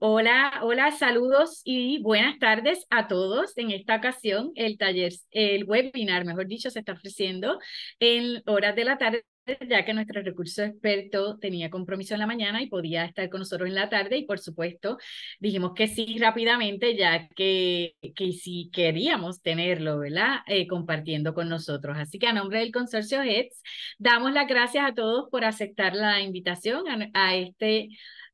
Hola, hola, saludos y buenas tardes a todos. En esta ocasión, el taller, el webinar, mejor dicho, se está ofreciendo en horas de la tarde ya que nuestro recurso experto tenía compromiso en la mañana y podía estar con nosotros en la tarde y por supuesto dijimos que sí rápidamente ya que, que sí queríamos tenerlo, ¿verdad? Eh, compartiendo con nosotros. Así que a nombre del consorcio HEDS damos las gracias a todos por aceptar la invitación a este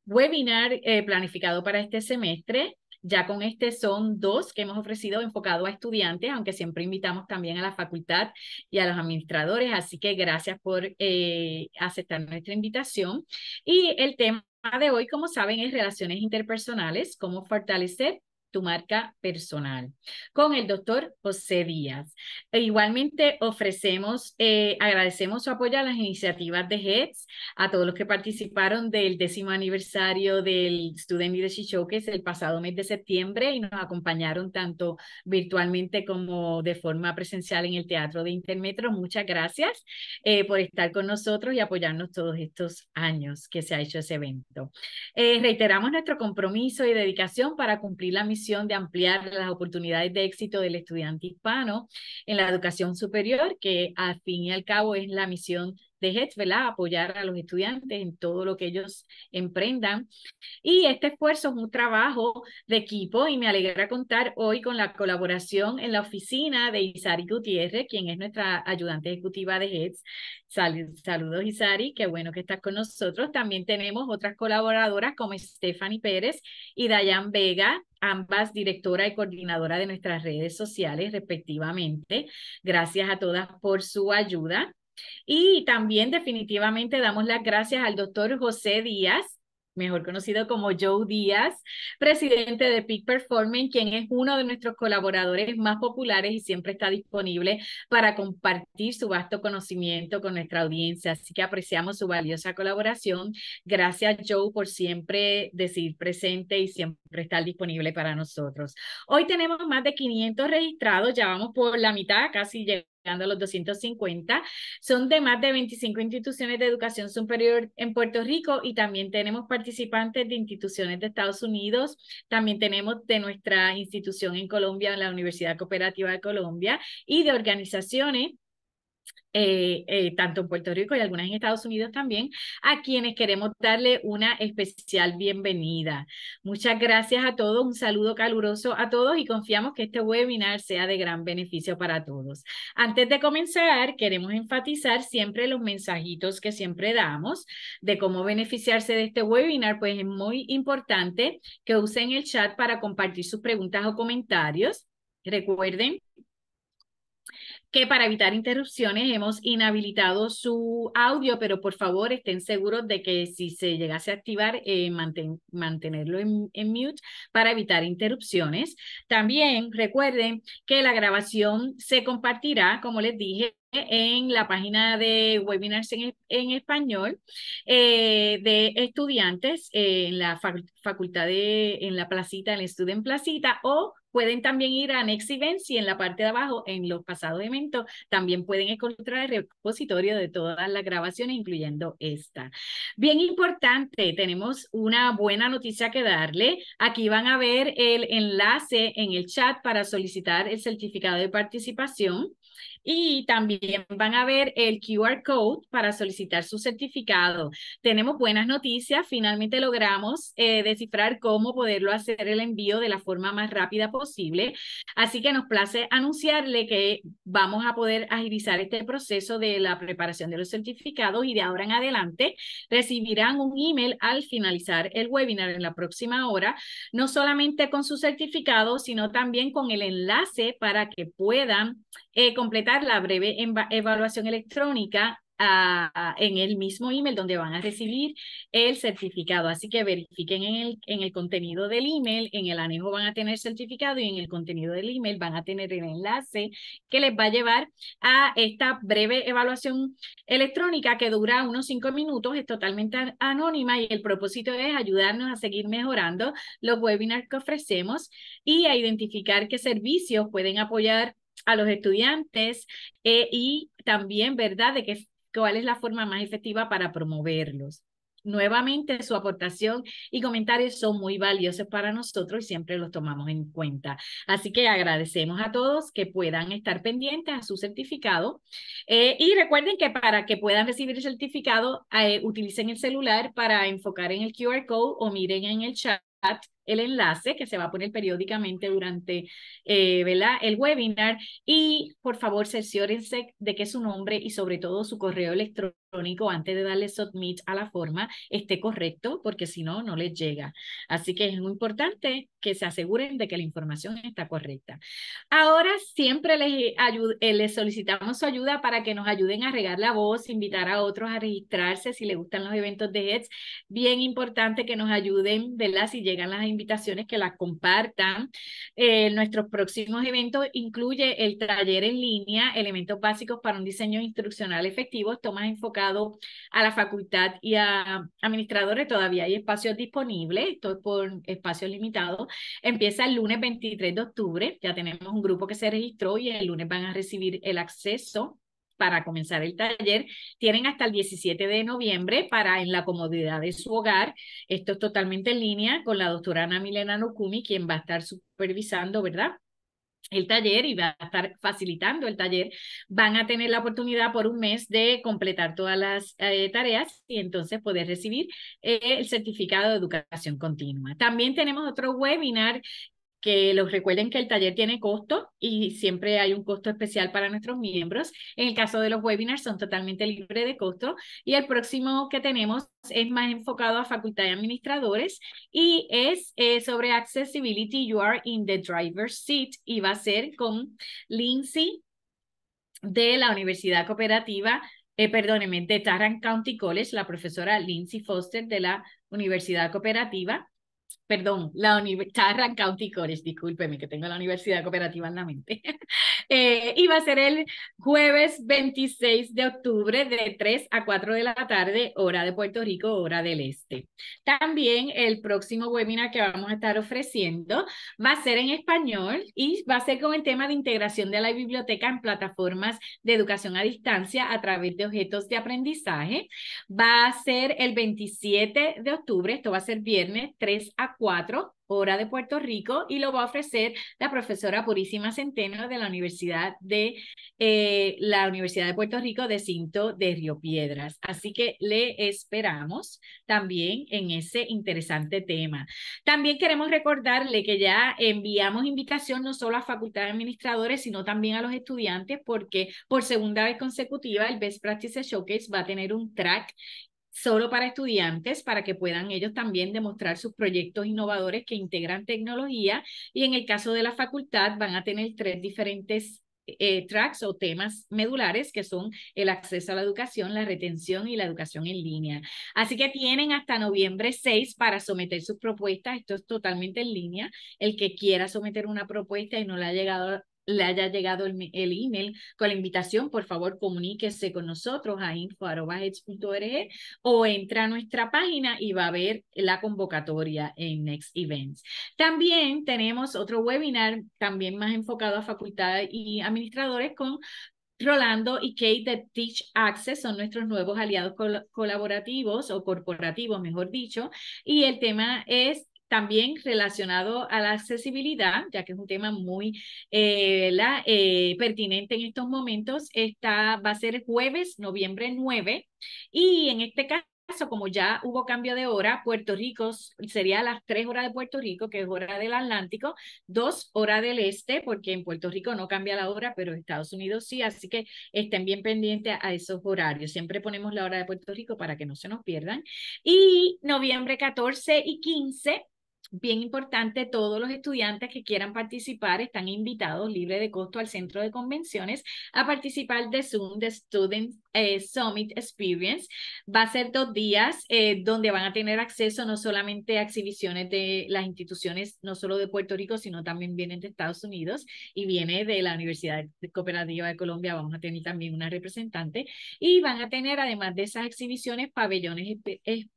webinar eh, planificado para este semestre. Ya con este son dos que hemos ofrecido enfocado a estudiantes, aunque siempre invitamos también a la facultad y a los administradores. Así que gracias por eh, aceptar nuestra invitación. Y el tema de hoy, como saben, es relaciones interpersonales, cómo fortalecer tu marca personal con el doctor José Díaz. E igualmente ofrecemos, eh, agradecemos su apoyo a las iniciativas de HEDS, a todos los que participaron del décimo aniversario del Student Leadership Showcase el pasado mes de septiembre y nos acompañaron tanto virtualmente como de forma presencial en el Teatro de Intermetro. Muchas gracias eh, por estar con nosotros y apoyarnos todos estos años que se ha hecho ese evento. Eh, reiteramos nuestro compromiso y dedicación para cumplir la misión de ampliar las oportunidades de éxito del estudiante hispano en la educación superior, que al fin y al cabo es la misión de HEDS, ¿verdad? Apoyar a los estudiantes en todo lo que ellos emprendan. Y este esfuerzo es un trabajo de equipo y me alegra contar hoy con la colaboración en la oficina de Isari Gutiérrez, quien es nuestra ayudante ejecutiva de HEDS. saludos Isari, qué bueno que estás con nosotros. También tenemos otras colaboradoras como Stephanie Pérez y Dayan Vega, ambas directora y coordinadora de nuestras redes sociales respectivamente. Gracias a todas por su ayuda. Y también definitivamente damos las gracias al doctor José Díaz, mejor conocido como Joe Díaz, presidente de Peak Performance, quien es uno de nuestros colaboradores más populares y siempre está disponible para compartir su vasto conocimiento con nuestra audiencia. Así que apreciamos su valiosa colaboración. Gracias, Joe, por siempre decir presente y siempre estar disponible para nosotros. Hoy tenemos más de 500 registrados, ya vamos por la mitad, casi llegamos llegando a los 250. Son de más de 25 instituciones de educación superior en Puerto Rico y también tenemos participantes de instituciones de Estados Unidos. También tenemos de nuestra institución en Colombia, la Universidad Cooperativa de Colombia, y de organizaciones eh, eh, tanto en Puerto Rico y algunas en Estados Unidos también, a quienes queremos darle una especial bienvenida. Muchas gracias a todos, un saludo caluroso a todos y confiamos que este webinar sea de gran beneficio para todos. Antes de comenzar, queremos enfatizar siempre los mensajitos que siempre damos de cómo beneficiarse de este webinar, pues es muy importante que usen el chat para compartir sus preguntas o comentarios. Recuerden que para evitar interrupciones hemos inhabilitado su audio, pero por favor estén seguros de que si se llegase a activar, eh, mantenerlo en, mute para evitar interrupciones. También recuerden que la grabación se compartirá, como les dije, en la página de webinars en, español eh, de estudiantes eh, en la facultad de, en la placita, en el en Placita o Pueden también ir a Next Events y en la parte de abajo, en los pasados eventos, también pueden encontrar el repositorio de todas las grabaciones, incluyendo esta. Bien importante, tenemos una buena noticia que darle. Aquí van a ver el enlace en el chat para solicitar el certificado de participación y también van a ver el QR code para solicitar su certificado. Tenemos buenas noticias, finalmente logramos eh, descifrar cómo poderlo hacer el envío de la forma más rápida posible. Así que nos place anunciarle que vamos a poder agilizar este proceso de la preparación de los certificados y de ahora en adelante recibirán un email al finalizar el webinar en la próxima hora, no solamente con su certificado, sino también con el enlace para que puedan eh, completar la breve evaluación electrónica ah, en el mismo email donde van a recibir el certificado. Así que verifiquen en el, en el contenido del email, en el anejo van a tener certificado y en el contenido del email van a tener el enlace que les va a llevar a esta breve evaluación electrónica que dura unos cinco minutos, es totalmente anónima y el propósito es ayudarnos a seguir mejorando los webinars que ofrecemos y a identificar qué servicios pueden apoyar a los estudiantes eh, y también, ¿verdad?, de que, cuál es la forma más efectiva para promoverlos. Nuevamente, su aportación y comentarios son muy valiosos para nosotros y siempre los tomamos en cuenta. Así que agradecemos a todos que puedan estar pendientes a su certificado. Eh, y recuerden que para que puedan recibir el certificado, eh, utilicen el celular para enfocar en el QR code o miren en el chat el enlace que se va a poner periódicamente durante eh, el webinar y por favor cerciórense de que su nombre y sobre todo su correo electrónico antes de darle submit a la forma esté correcto porque si no, no les llega. Así que es muy importante que se aseguren de que la información está correcta. Ahora siempre les, eh, solicitamos su ayuda para que nos ayuden a regar la voz, invitar a otros a registrarse si les gustan los eventos de HEDS. Bien importante que nos ayuden, ¿verdad? Si llegan las invitaciones que las compartan. Eh, nuestros próximos eventos incluye el taller en línea, elementos básicos para un diseño instruccional efectivo. Esto más enfocado a la facultad y a administradores. Todavía hay espacios disponibles, esto es por espacios limitados. Empieza el lunes 23 de octubre. Ya tenemos un grupo que se registró y el lunes van a recibir el acceso para comenzar el taller. Tienen hasta el 17 de noviembre para en la comodidad de su hogar. Esto es totalmente en línea con la doctora Ana Milena Nokumi, quien va a estar supervisando, ¿verdad? el taller y va a estar facilitando el taller, van a tener la oportunidad por un mes de completar todas las eh, tareas y entonces poder recibir eh, el certificado de educación continua. También tenemos otro webinar que los recuerden que el taller tiene costo y siempre hay un costo especial para nuestros miembros. En el caso de los webinars son totalmente libres de costo y el próximo que tenemos es más enfocado a facultad de administradores y es eh, sobre accessibility. You are in the driver's seat y va a ser con Lindsay de la Universidad Cooperativa eh, perdónenme, de Tarrant County College, la profesora Lindsay Foster de la Universidad Cooperativa perdón, la Universidad County College, discúlpeme que tengo la Universidad Cooperativa en la mente, eh, y va a ser el jueves 26 de octubre de 3 a 4 de la tarde, hora de Puerto Rico, hora del este. También el próximo webinar que vamos a estar ofreciendo va a ser en español y va a ser con el tema de integración de la biblioteca en plataformas de educación a distancia a través de objetos de aprendizaje. Va a ser el 27 de octubre, esto va a ser viernes 3 a 4, hora de Puerto Rico, y lo va a ofrecer la profesora Purísima Centeno de la Universidad de, eh, la Universidad de Puerto Rico de Cinto de Río Piedras. Así que le esperamos también en ese interesante tema. También queremos recordarle que ya enviamos invitación no solo a Facultad de Administradores, sino también a los estudiantes, porque por segunda vez consecutiva el Best Practices Showcase va a tener un track solo para estudiantes, para que puedan ellos también demostrar sus proyectos innovadores que integran tecnología. Y en el caso de la facultad van a tener tres diferentes eh, tracks o temas medulares que son el acceso a la educación, la retención y la educación en línea. Así que tienen hasta noviembre 6 para someter sus propuestas. Esto es totalmente en línea. El que quiera someter una propuesta y no le ha llegado le haya llegado el, email con la invitación, por favor comuníquese con nosotros a info.edge.org o entra a nuestra página y va a ver la convocatoria en Next Events. También tenemos otro webinar también más enfocado a facultades y administradores con Rolando y Kate de Teach Access son nuestros nuevos aliados colaborativos o corporativos, mejor dicho, y el tema es también relacionado a la accesibilidad, ya que es un tema muy eh, eh, pertinente en estos momentos, está, va a ser jueves, noviembre 9, y en este caso como ya hubo cambio de hora, Puerto Rico sería las 3 horas de Puerto Rico, que es hora del Atlántico, 2 horas del Este, porque en Puerto Rico no cambia la hora, pero en Estados Unidos sí, así que estén bien pendientes a esos horarios. Siempre ponemos la hora de Puerto Rico para que no se nos pierdan. Y noviembre 14 y 15 Bien importante, todos los estudiantes que quieran participar están invitados libre de costo al centro de convenciones a participar de Zoom, de Student eh, Summit Experience. Va a ser dos días eh, donde van a tener acceso no solamente a exhibiciones de las instituciones, no solo de Puerto Rico, sino también vienen de Estados Unidos y viene de la Universidad Cooperativa de Colombia. Vamos a tener también una representante y van a tener, además de esas exhibiciones, pabellones especiales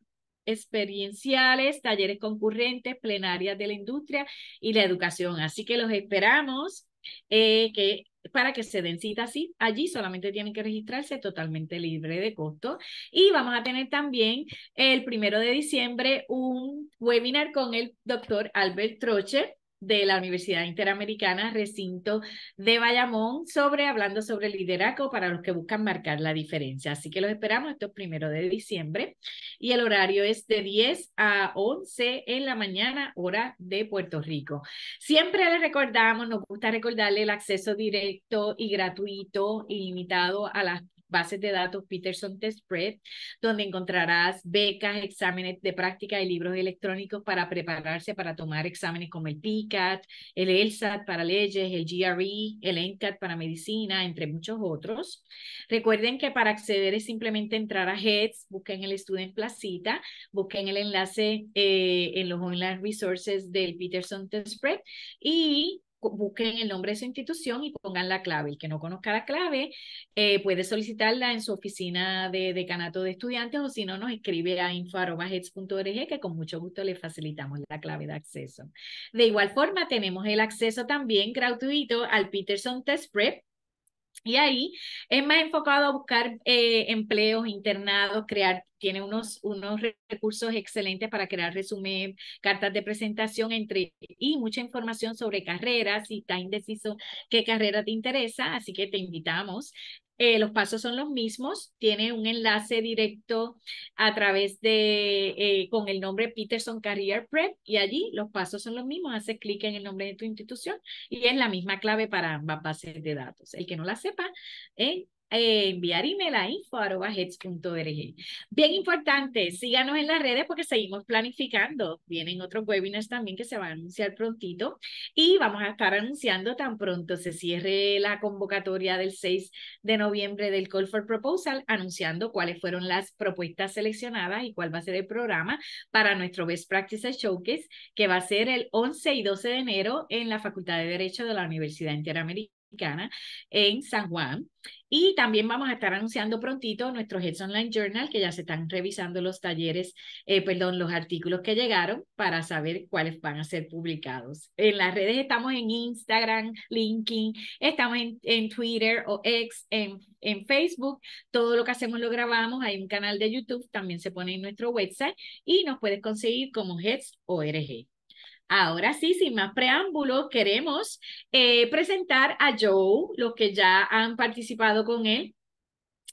experienciales, talleres concurrentes, plenarias de la industria y la educación. Así que los esperamos eh, que para que se den cita así, allí solamente tienen que registrarse totalmente libre de costo. Y vamos a tener también el primero de diciembre un webinar con el doctor Albert Troche de la Universidad Interamericana, recinto de Bayamón, sobre hablando sobre liderazgo para los que buscan marcar la diferencia. Así que los esperamos, esto es primero de diciembre y el horario es de 10 a 11 en la mañana, hora de Puerto Rico. Siempre les recordamos, nos gusta recordarle el acceso directo y gratuito, y ilimitado a las bases de datos Peterson Test Prep, donde encontrarás becas, exámenes de práctica y libros electrónicos para prepararse para tomar exámenes como el PCAT, el ELSAT para leyes, el GRE, el NCAT para medicina, entre muchos otros. Recuerden que para acceder es simplemente entrar a HEADS, busquen el Student Placita, busquen el enlace eh, en los online resources del Peterson Test Prep y busquen el nombre de su institución y pongan la clave. El que no conozca la clave eh, puede solicitarla en su oficina de decanato de estudiantes o si no nos escribe a info.heads.org que con mucho gusto le facilitamos la clave de acceso. De igual forma tenemos el acceso también gratuito al Peterson Test Prep y ahí es más enfocado a buscar eh, empleos, internados, crear, tiene unos, unos recursos excelentes para crear resumen, cartas de presentación, entre y mucha información sobre carreras, si está indeciso qué carrera te interesa, así que te invitamos eh, los pasos son los mismos, tiene un enlace directo a través de, eh, con el nombre Peterson Career Prep y allí los pasos son los mismos, haces clic en el nombre de tu institución y es la misma clave para ambas bases de datos. El que no la sepa, eh, eh, enviar email a info.heads.org. Bien importante, síganos en las redes porque seguimos planificando. Vienen otros webinars también que se van a anunciar prontito y vamos a estar anunciando tan pronto se cierre la convocatoria del 6 de noviembre del Call for Proposal, anunciando cuáles fueron las propuestas seleccionadas y cuál va a ser el programa para nuestro Best Practices Showcase, que va a ser el 11 y 12 de enero en la Facultad de Derecho de la Universidad Interamericana en San Juan. Y también vamos a estar anunciando prontito nuestro Heads Online Journal, que ya se están revisando los talleres, eh, perdón, los artículos que llegaron para saber cuáles van a ser publicados. En las redes estamos en Instagram, LinkedIn, estamos en, Twitter o X, en, en Facebook. Todo lo que hacemos lo grabamos. Hay un canal de YouTube, también se pone en nuestro website y nos puedes conseguir como Heads ORG. Ahora sí, sin más preámbulo, queremos eh, presentar a Joe, los que ya han participado con él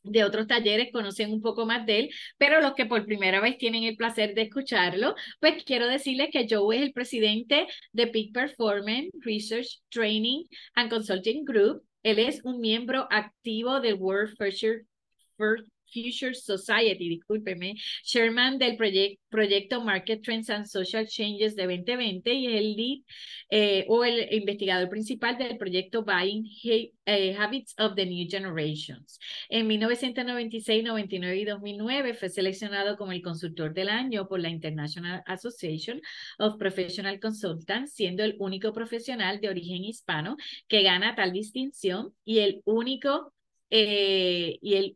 de otros talleres, conocen un poco más de él, pero los que por primera vez tienen el placer de escucharlo, pues quiero decirles que Joe es el presidente de Peak Performance Research Training and Consulting Group. Él es un miembro activo del World Future Future Society, discúlpeme, chairman del proyecto proyecto Market Trends and Social Changes de 2020 y el lead eh, o el investigador principal del proyecto Buying eh, Habits of the New Generations. En 1996, 99 y 2009 fue seleccionado como el consultor del año por la International Association of Professional Consultants, siendo el único profesional de origen hispano que gana tal distinción y el único eh, y el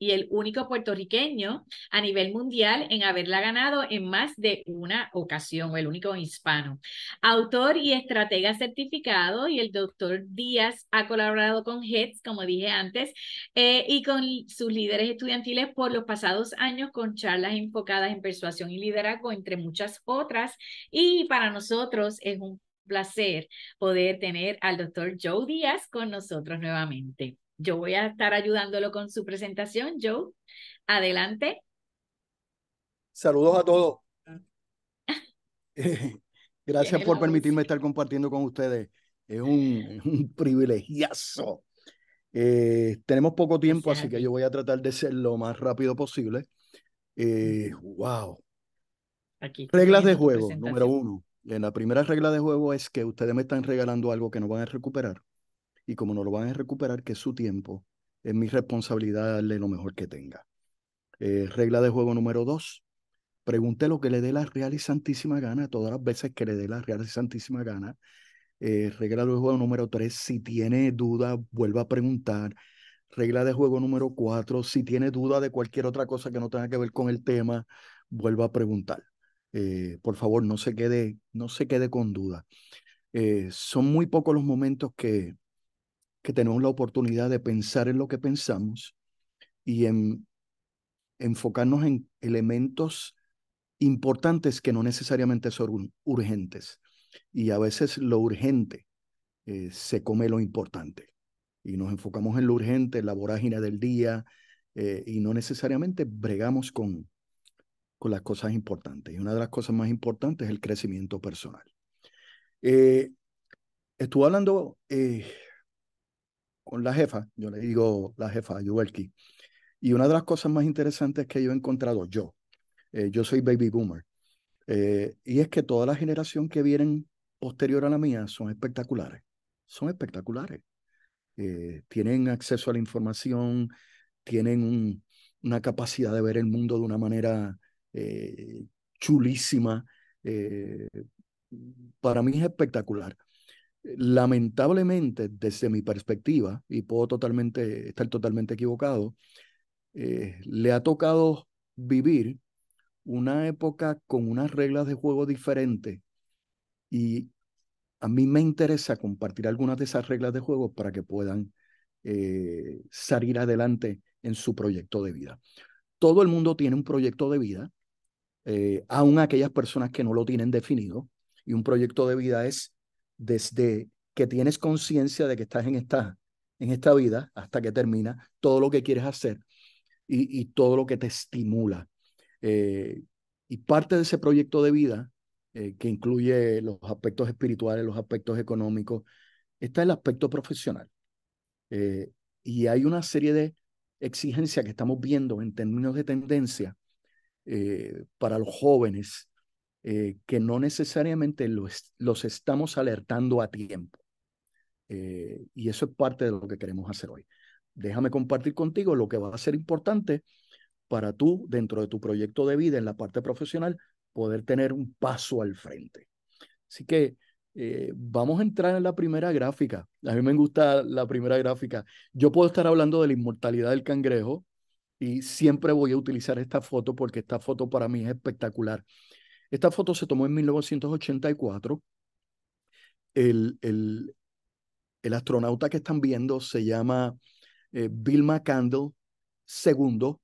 y el único puertorriqueño a nivel mundial en haberla ganado en más de una ocasión, o el único hispano. Autor y estratega certificado, y el doctor Díaz ha colaborado con HEDS, como dije antes, eh, y con sus líderes estudiantiles por los pasados años con charlas enfocadas en persuasión y liderazgo, entre muchas otras. Y para nosotros es un placer poder tener al doctor Joe Díaz con nosotros nuevamente. Yo voy a estar ayudándolo con su presentación. Joe, adelante. Saludos a todos. Gracias por permitirme estar compartiendo con ustedes. Es un, un eh, tenemos poco tiempo, así que yo voy a tratar de ser lo más rápido posible. Eh, wow. Aquí Reglas de juego, número uno. La primera regla de juego es que ustedes me están regalando algo que no van a recuperar y como no lo van a recuperar, que es su tiempo, es mi responsabilidad darle lo mejor que tenga. Eh, regla de juego número dos, pregunte lo que le dé la real y santísima gana, todas las veces que le dé la real y santísima gana. Eh, regla de juego número tres, si tiene duda, vuelva a preguntar. Regla de juego número cuatro, si tiene duda de cualquier otra cosa que no tenga que ver con el tema, vuelva a preguntar. Eh, por favor, no se quede, no se quede con duda. son muy pocos los momentos que, que tenemos la oportunidad de pensar en lo que pensamos y en enfocarnos en elementos importantes que no necesariamente son urgentes. Y a veces lo urgente eh, se come lo importante. Y nos enfocamos en lo urgente, en la vorágine del día, eh, y no necesariamente bregamos con, con las cosas importantes. Y una de las cosas más importantes es el crecimiento personal. Eh, estuve hablando eh, con la jefa, yo le digo la jefa, Y una de las cosas más interesantes que yo he encontrado yo, eh, yo soy baby boomer, eh, y es que toda la generación que vienen posterior a la mía son espectaculares, son espectaculares. Eh, tienen acceso a la información, tienen una capacidad de ver el mundo de una manera chulísima. para mí es espectacular lamentablemente, desde mi perspectiva, y puedo totalmente, estar totalmente equivocado, eh, le ha tocado vivir una época con unas reglas de juego diferentes y a mí me interesa compartir algunas de esas reglas de juego para que puedan eh, salir adelante en su proyecto de vida. Todo el mundo tiene un proyecto de vida, eh, aún aun aquellas personas que no lo tienen definido, y un proyecto de vida es desde que tienes conciencia de que estás en esta, en esta vida hasta que termina, todo lo que quieres hacer y, todo lo que te estimula. Eh, y parte de ese proyecto de vida, eh, que incluye los aspectos espirituales, los aspectos económicos, está el aspecto profesional. Eh, y hay una serie de exigencias que estamos viendo en términos de tendencia para los jóvenes eh, que no necesariamente los, estamos alertando a tiempo. Eh, y eso es parte de lo que queremos hacer hoy. Déjame compartir contigo lo que va a ser importante para tú, dentro de tu proyecto de vida en la parte profesional, poder tener un paso al frente. Así que eh, vamos a entrar en la primera gráfica. A mí me gusta la primera gráfica. Yo puedo estar hablando de la inmortalidad del cangrejo y siempre voy a utilizar esta foto porque esta foto para mí es espectacular. Esta foto se tomó en 1984. El, el, astronauta que están viendo se llama Bill McCandle II.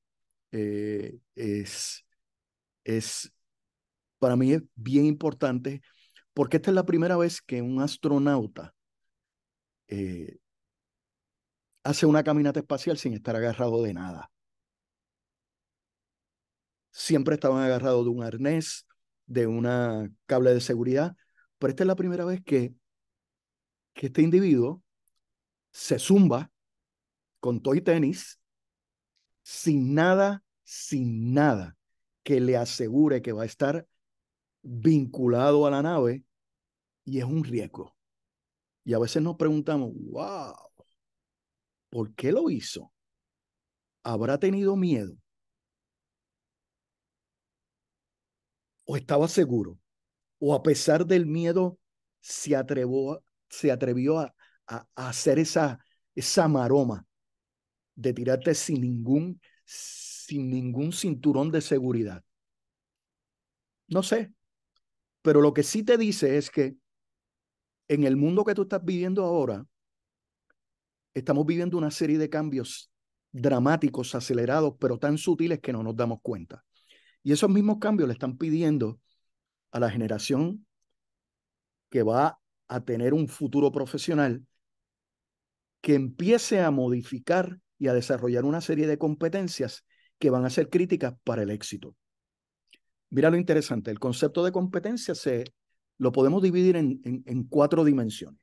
es, es, para mí es bien importante porque esta es la primera vez que un astronauta eh, hace una caminata espacial sin estar agarrado de nada. Siempre estaban agarrados de un arnés, de una cable de seguridad, pero esta es la primera vez que, que este individuo se zumba con toy tenis, sin nada, sin nada que le asegure que va a estar vinculado a la nave y es un riesgo. Y a veces nos preguntamos, wow, ¿por qué lo hizo? ¿Habrá tenido miedo? o estaba seguro, o a pesar del miedo, se, atrevió a, hacer esa, esa maroma de tirarte sin ningún, sin ningún cinturón de seguridad. No sé, pero lo que sí te dice es que en el mundo que tú estás viviendo ahora, estamos viviendo una serie de cambios dramáticos, acelerados, pero tan sutiles que no nos damos cuenta. Y esos mismos cambios le están pidiendo a la generación que va a tener un futuro profesional que empiece a modificar y a desarrollar una serie de competencias que van a ser críticas para el éxito. Mira lo interesante, el concepto de competencia se, lo podemos dividir en, cuatro dimensiones.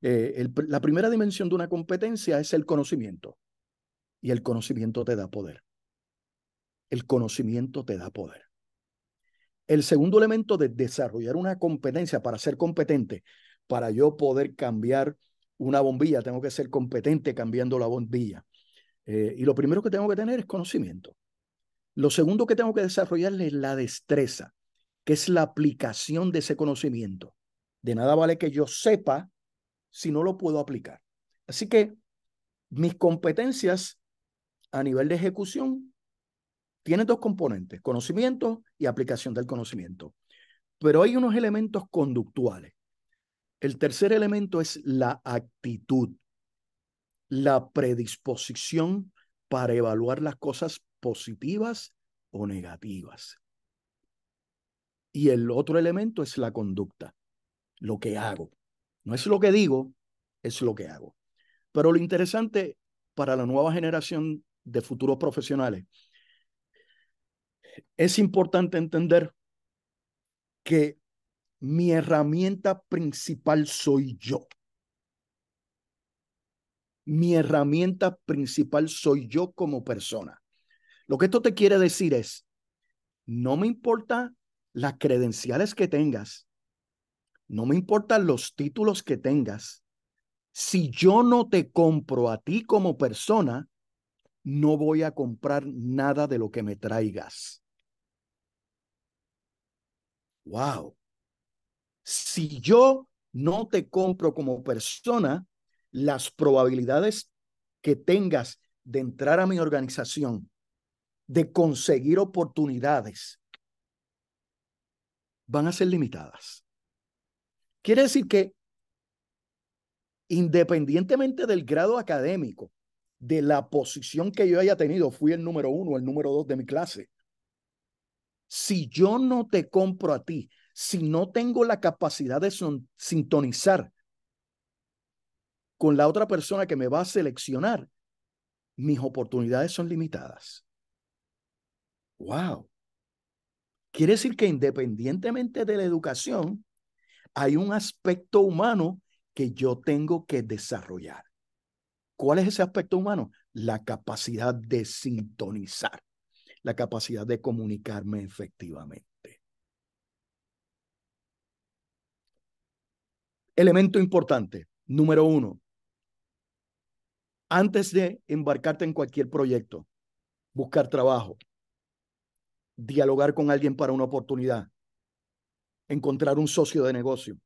Eh, la primera dimensión de una competencia es el conocimiento y el conocimiento te da poder. El conocimiento te da poder. El segundo elemento de desarrollar una competencia para ser competente, para yo poder cambiar una bombilla, tengo que ser competente cambiando la bombilla. Eh, y lo primero que tengo que tener es conocimiento. Lo segundo que tengo que desarrollar es la destreza, que es la aplicación de ese conocimiento. De nada vale que yo sepa si no lo puedo aplicar. Así que mis competencias a nivel de ejecución tiene dos componentes, conocimiento y aplicación del conocimiento. Pero hay unos elementos conductuales. El tercer elemento es la actitud, la predisposición para evaluar las cosas positivas o negativas. Y el otro elemento es la conducta, lo que hago. No es lo que digo, es lo que hago. Pero lo interesante para la nueva generación de futuros profesionales es importante entender que mi herramienta principal soy yo. Mi herramienta principal soy yo como persona. Lo que esto te quiere decir es, no me importa las credenciales que tengas, no me importan los títulos que tengas, si yo no te compro a ti como persona, no voy a comprar nada de lo que me traigas wow, si yo no te compro como persona, las probabilidades que tengas de entrar a mi organización, de conseguir oportunidades, van a ser limitadas. Quiere decir que independientemente del grado académico, de la posición que yo haya tenido, fui el número uno, el número dos de mi clase, si yo no te compro a ti, si no tengo la capacidad de sintonizar con la otra persona que me va a seleccionar, mis oportunidades son limitadas. ¡Wow! Quiere decir que independientemente de la educación, hay un aspecto humano que yo tengo que desarrollar. ¿Cuál es ese aspecto humano? La capacidad de sintonizar la capacidad de comunicarme efectivamente. Elemento importante, número uno, antes de embarcarte en cualquier proyecto, buscar trabajo, dialogar con alguien para una oportunidad, encontrar un socio de negocio,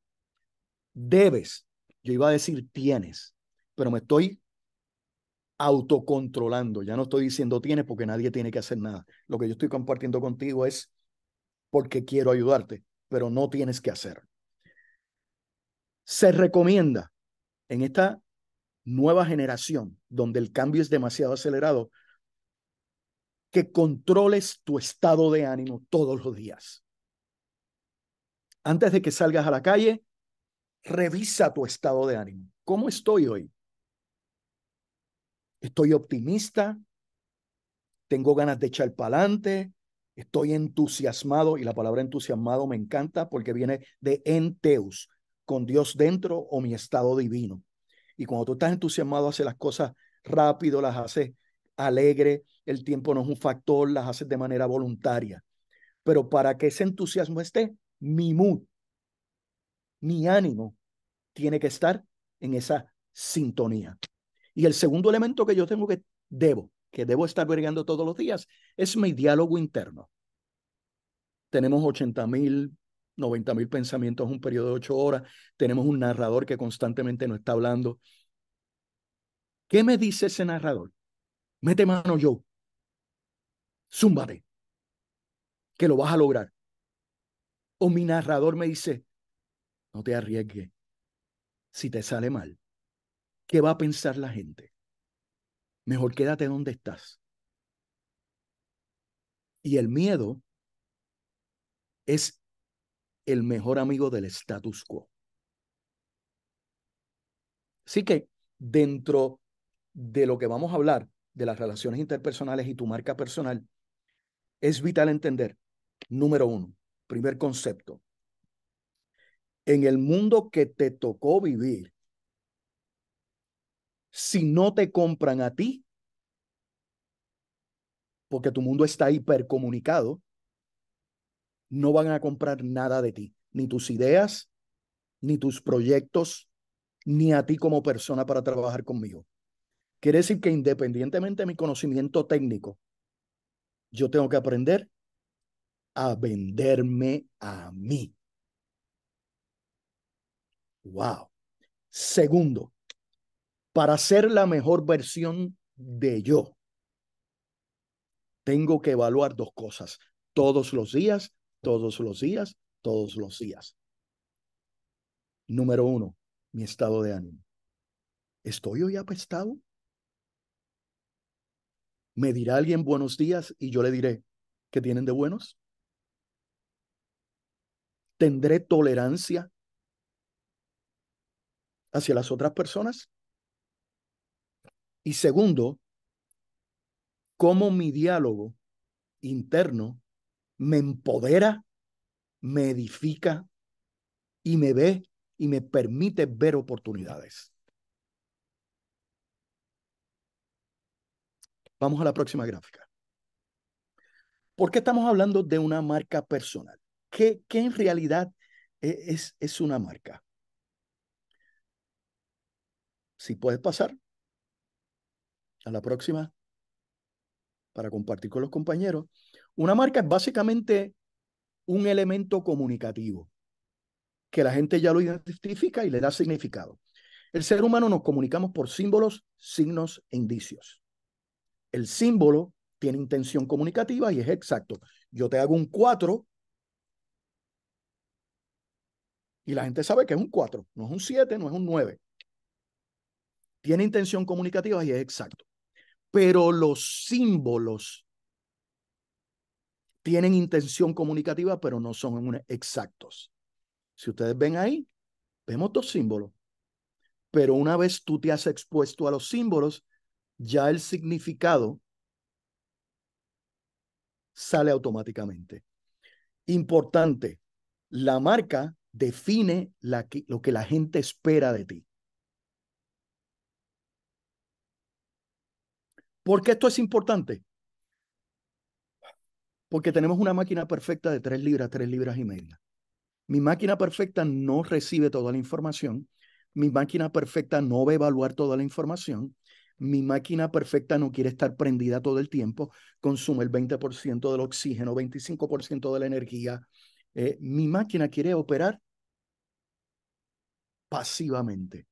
debes, yo iba a decir tienes, pero me estoy autocontrolando. Ya no estoy diciendo tienes porque nadie tiene que hacer nada. Lo que yo estoy compartiendo contigo es porque quiero ayudarte, pero no tienes que hacer. Se recomienda en esta nueva generación, donde el cambio es demasiado acelerado, que controles tu estado de ánimo todos los días. Antes de que salgas a la calle, revisa tu estado de ánimo. ¿Cómo estoy hoy? estoy optimista, tengo ganas de echar para adelante, estoy entusiasmado, y la palabra entusiasmado me encanta porque viene de enteus, con Dios dentro o mi estado divino. Y cuando tú estás entusiasmado, haces las cosas rápido, las haces alegre, el tiempo no es un factor, las haces de manera voluntaria. Pero para que ese entusiasmo esté, mi mood, mi ánimo, tiene que estar en esa sintonía. Y el segundo elemento que yo tengo que debo, que debo estar vergando todos los días, es mi diálogo interno. Tenemos 80 mil, 90 mil pensamientos en un periodo de ocho horas. Tenemos un narrador que constantemente nos está hablando. ¿Qué me dice ese narrador? Mete mano yo. Zúmbate. Que lo vas a lograr. O mi narrador me dice, no te arriesgues. Si te sale mal, ¿Qué va a pensar la gente? Mejor quédate donde estás. Y el miedo es el mejor amigo del status quo. Así que dentro de lo que vamos a hablar de las relaciones interpersonales y tu marca personal, es vital entender, número uno, primer concepto, en el mundo que te tocó vivir, si no te compran a ti, porque tu mundo está hipercomunicado, no van a comprar nada de ti, ni tus ideas, ni tus proyectos, ni a ti como persona para trabajar conmigo. Quiere decir que independientemente de mi conocimiento técnico, yo tengo que aprender a venderme a mí. Wow. Segundo, para ser la mejor versión de yo, tengo que evaluar dos cosas, todos los días, todos los días, todos los días. Número uno, mi estado de ánimo. ¿Estoy hoy apestado? ¿Me dirá alguien buenos días y yo le diré, que tienen de buenos? ¿Tendré tolerancia hacia las otras personas? Y segundo, cómo mi diálogo interno me empodera, me edifica y me ve y me permite ver oportunidades. Vamos a la próxima gráfica. ¿Por qué estamos hablando de una marca personal? ¿Qué, en realidad e, es, es una marca? Si puedes pasar a la próxima para compartir con los compañeros. Una marca es básicamente un elemento comunicativo que la gente ya lo identifica y le da significado. El ser humano nos comunicamos por símbolos, signos e indicios. El símbolo tiene intención comunicativa y es exacto. Yo te hago un 4 y la gente sabe que es un 4, no es un 7, no es un 9. Tiene intención comunicativa y es exacto pero los símbolos tienen intención comunicativa, pero no son exactos. Si ustedes ven ahí, vemos dos símbolos, pero una vez tú te has expuesto a los símbolos, ya el significado sale automáticamente. Importante, la marca define lo que la gente espera de ti. ¿Por qué esto es importante? Porque tenemos una máquina perfecta de 3 libras, 3 libras y media. Mi máquina perfecta no recibe toda la información. Mi máquina perfecta no va a evaluar toda la información. Mi máquina perfecta no quiere estar prendida todo el tiempo. Consume el 20% del oxígeno, 25% de la energía. Eh, mi máquina quiere operar pasivamente.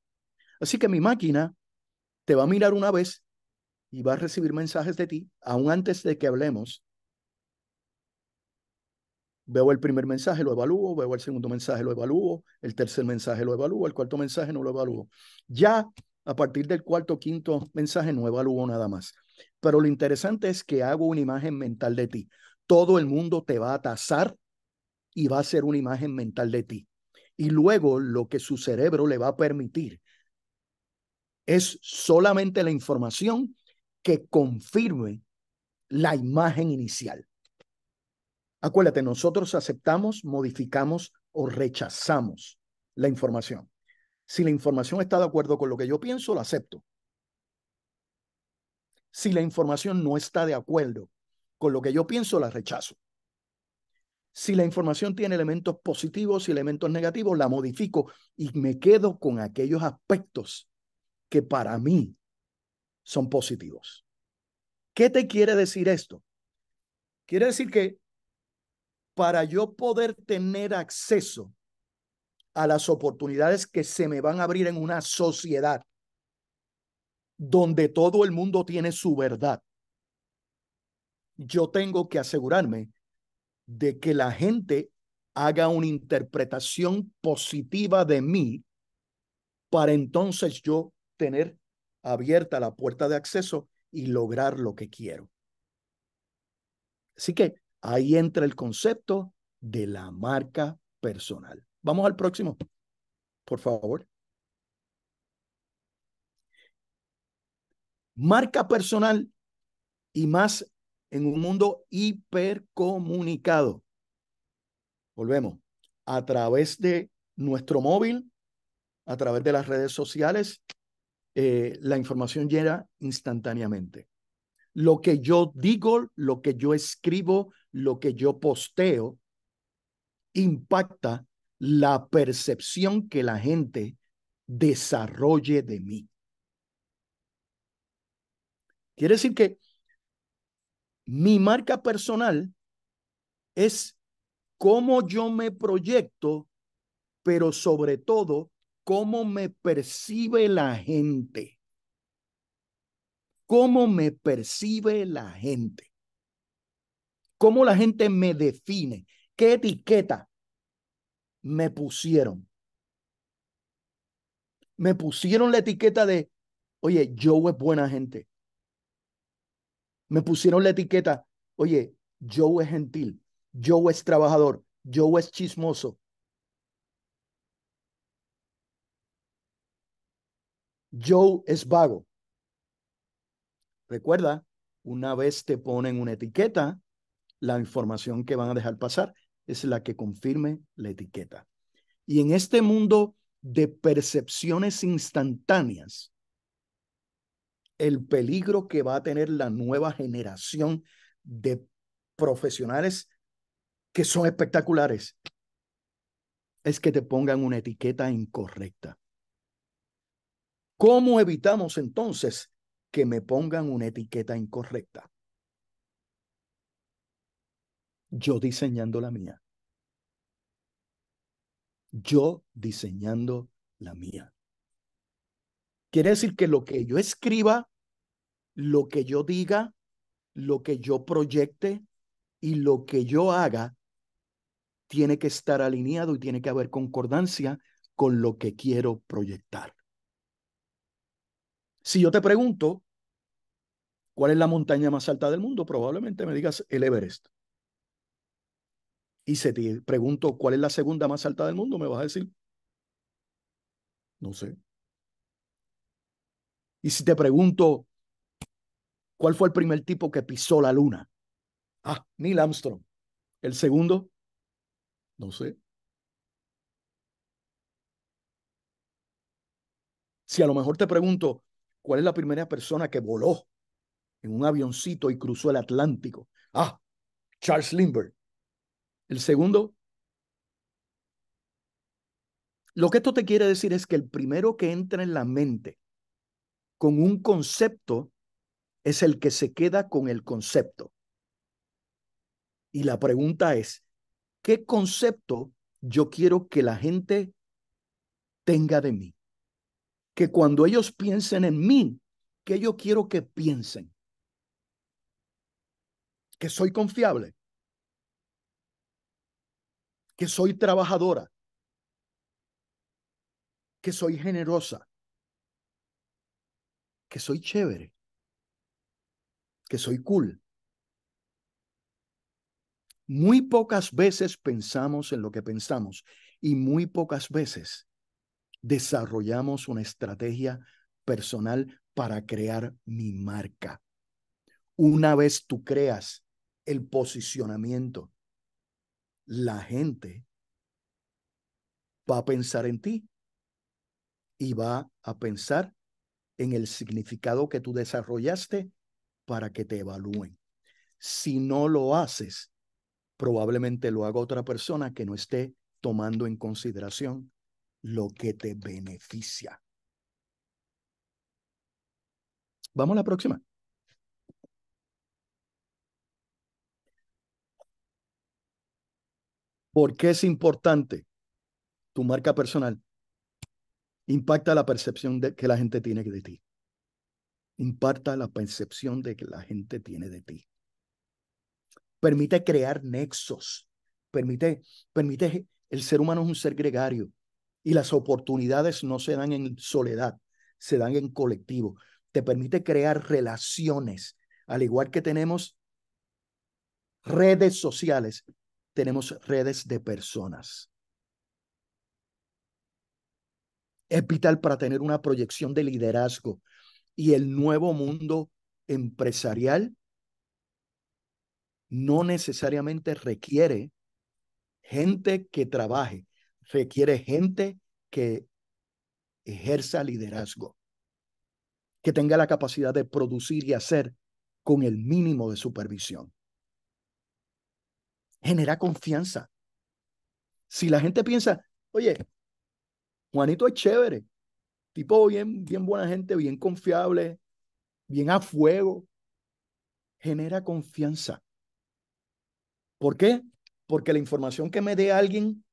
Así que mi máquina te va a mirar una vez y va a recibir mensajes de ti, aún antes de que hablemos. Veo el primer mensaje, lo evalúo, veo el segundo mensaje, lo evalúo, el tercer mensaje lo evalúo, el cuarto mensaje no lo evalúo. Ya a partir del cuarto, quinto mensaje no evalúo nada más. Pero lo interesante es que hago una imagen mental de ti. Todo el mundo te va a tasar y va a ser una imagen mental de ti. Y luego lo que su cerebro le va a permitir es solamente la información que confirme la imagen inicial. Acuérdate, nosotros aceptamos, modificamos o rechazamos la información. Si la información está de acuerdo con lo que yo pienso, la acepto. Si la información no está de acuerdo con lo que yo pienso, la rechazo. Si la información tiene elementos positivos y elementos negativos, la modifico y me quedo con aquellos aspectos que para mí son positivos. ¿Qué te quiere decir esto? Quiere decir que para yo poder tener acceso a las oportunidades que se me van a abrir en una sociedad donde todo el mundo tiene su verdad, yo tengo que asegurarme de que la gente haga una interpretación positiva de mí para entonces yo tener abierta la puerta de acceso y lograr lo que quiero. Así que ahí entra el concepto de la marca personal. Vamos al próximo, por favor. Marca personal y más en un mundo hipercomunicado. Volvemos. A través de nuestro móvil, a través de las redes sociales, eh, la información llega instantáneamente. Lo que yo digo, lo que yo escribo, lo que yo posteo, impacta la percepción que la gente desarrolle de mí. Quiere decir que mi marca personal es cómo yo me proyecto, pero sobre todo cómo me percibe la gente. Cómo me percibe la gente. Cómo la gente me define. ¿Qué etiqueta me pusieron? Me pusieron la etiqueta de, oye, Joe es buena gente. Me pusieron la etiqueta, oye, Joe es gentil, Joe es trabajador, Joe es chismoso, Joe es vago. Recuerda, una vez te ponen una etiqueta, la información que van a dejar pasar es la que confirme la etiqueta. Y en este mundo de percepciones instantáneas, el peligro que va a tener la nueva generación de profesionales que son espectaculares es que te pongan una etiqueta incorrecta. ¿Cómo evitamos entonces que me pongan una etiqueta incorrecta? Yo diseñando la mía. Yo diseñando la mía. Quiere decir que lo que yo escriba, lo que yo diga, lo que yo proyecte y lo que yo haga, tiene que estar alineado y tiene que haber concordancia con lo que quiero proyectar. Si yo te pregunto, ¿cuál es la montaña más alta del mundo? Probablemente me digas el Everest. Y si te pregunto, ¿cuál es la segunda más alta del mundo? Me vas a decir, no sé. Y si te pregunto, ¿cuál fue el primer tipo que pisó la luna? Ah, Neil Armstrong. El segundo, no sé. Si a lo mejor te pregunto, ¿Cuál es la primera persona que voló en un avioncito y cruzó el Atlántico? Ah, Charles Lindbergh. El segundo, lo que esto te quiere decir es que el primero que entra en la mente con un concepto es el que se queda con el concepto. Y la pregunta es, ¿qué concepto yo quiero que la gente tenga de mí? que cuando ellos piensen en mí, que yo quiero que piensen? Que soy confiable, que soy trabajadora, que soy generosa, que soy chévere, que soy cool. Muy pocas veces pensamos en lo que pensamos y muy pocas veces desarrollamos una estrategia personal para crear mi marca. Una vez tú creas el posicionamiento, la gente va a pensar en ti y va a pensar en el significado que tú desarrollaste para que te evalúen. Si no lo haces, probablemente lo haga otra persona que no esté tomando en consideración lo que te beneficia. Vamos a la próxima. ¿Por qué es importante tu marca personal? Impacta la percepción de, que la gente tiene de ti. Impacta la percepción de que la gente tiene de ti. Permite crear nexos. Permite, permite, el ser humano es un ser gregario. Y las oportunidades no se dan en soledad, se dan en colectivo. Te permite crear relaciones. Al igual que tenemos redes sociales, tenemos redes de personas. Es vital para tener una proyección de liderazgo y el nuevo mundo empresarial no necesariamente requiere gente que trabaje, requiere gente que ejerza liderazgo, que tenga la capacidad de producir y hacer con el mínimo de supervisión. Genera confianza. Si la gente piensa, oye, Juanito es chévere, tipo bien, bien buena gente, bien confiable, bien a fuego, genera confianza. ¿Por qué? Porque la información que me dé alguien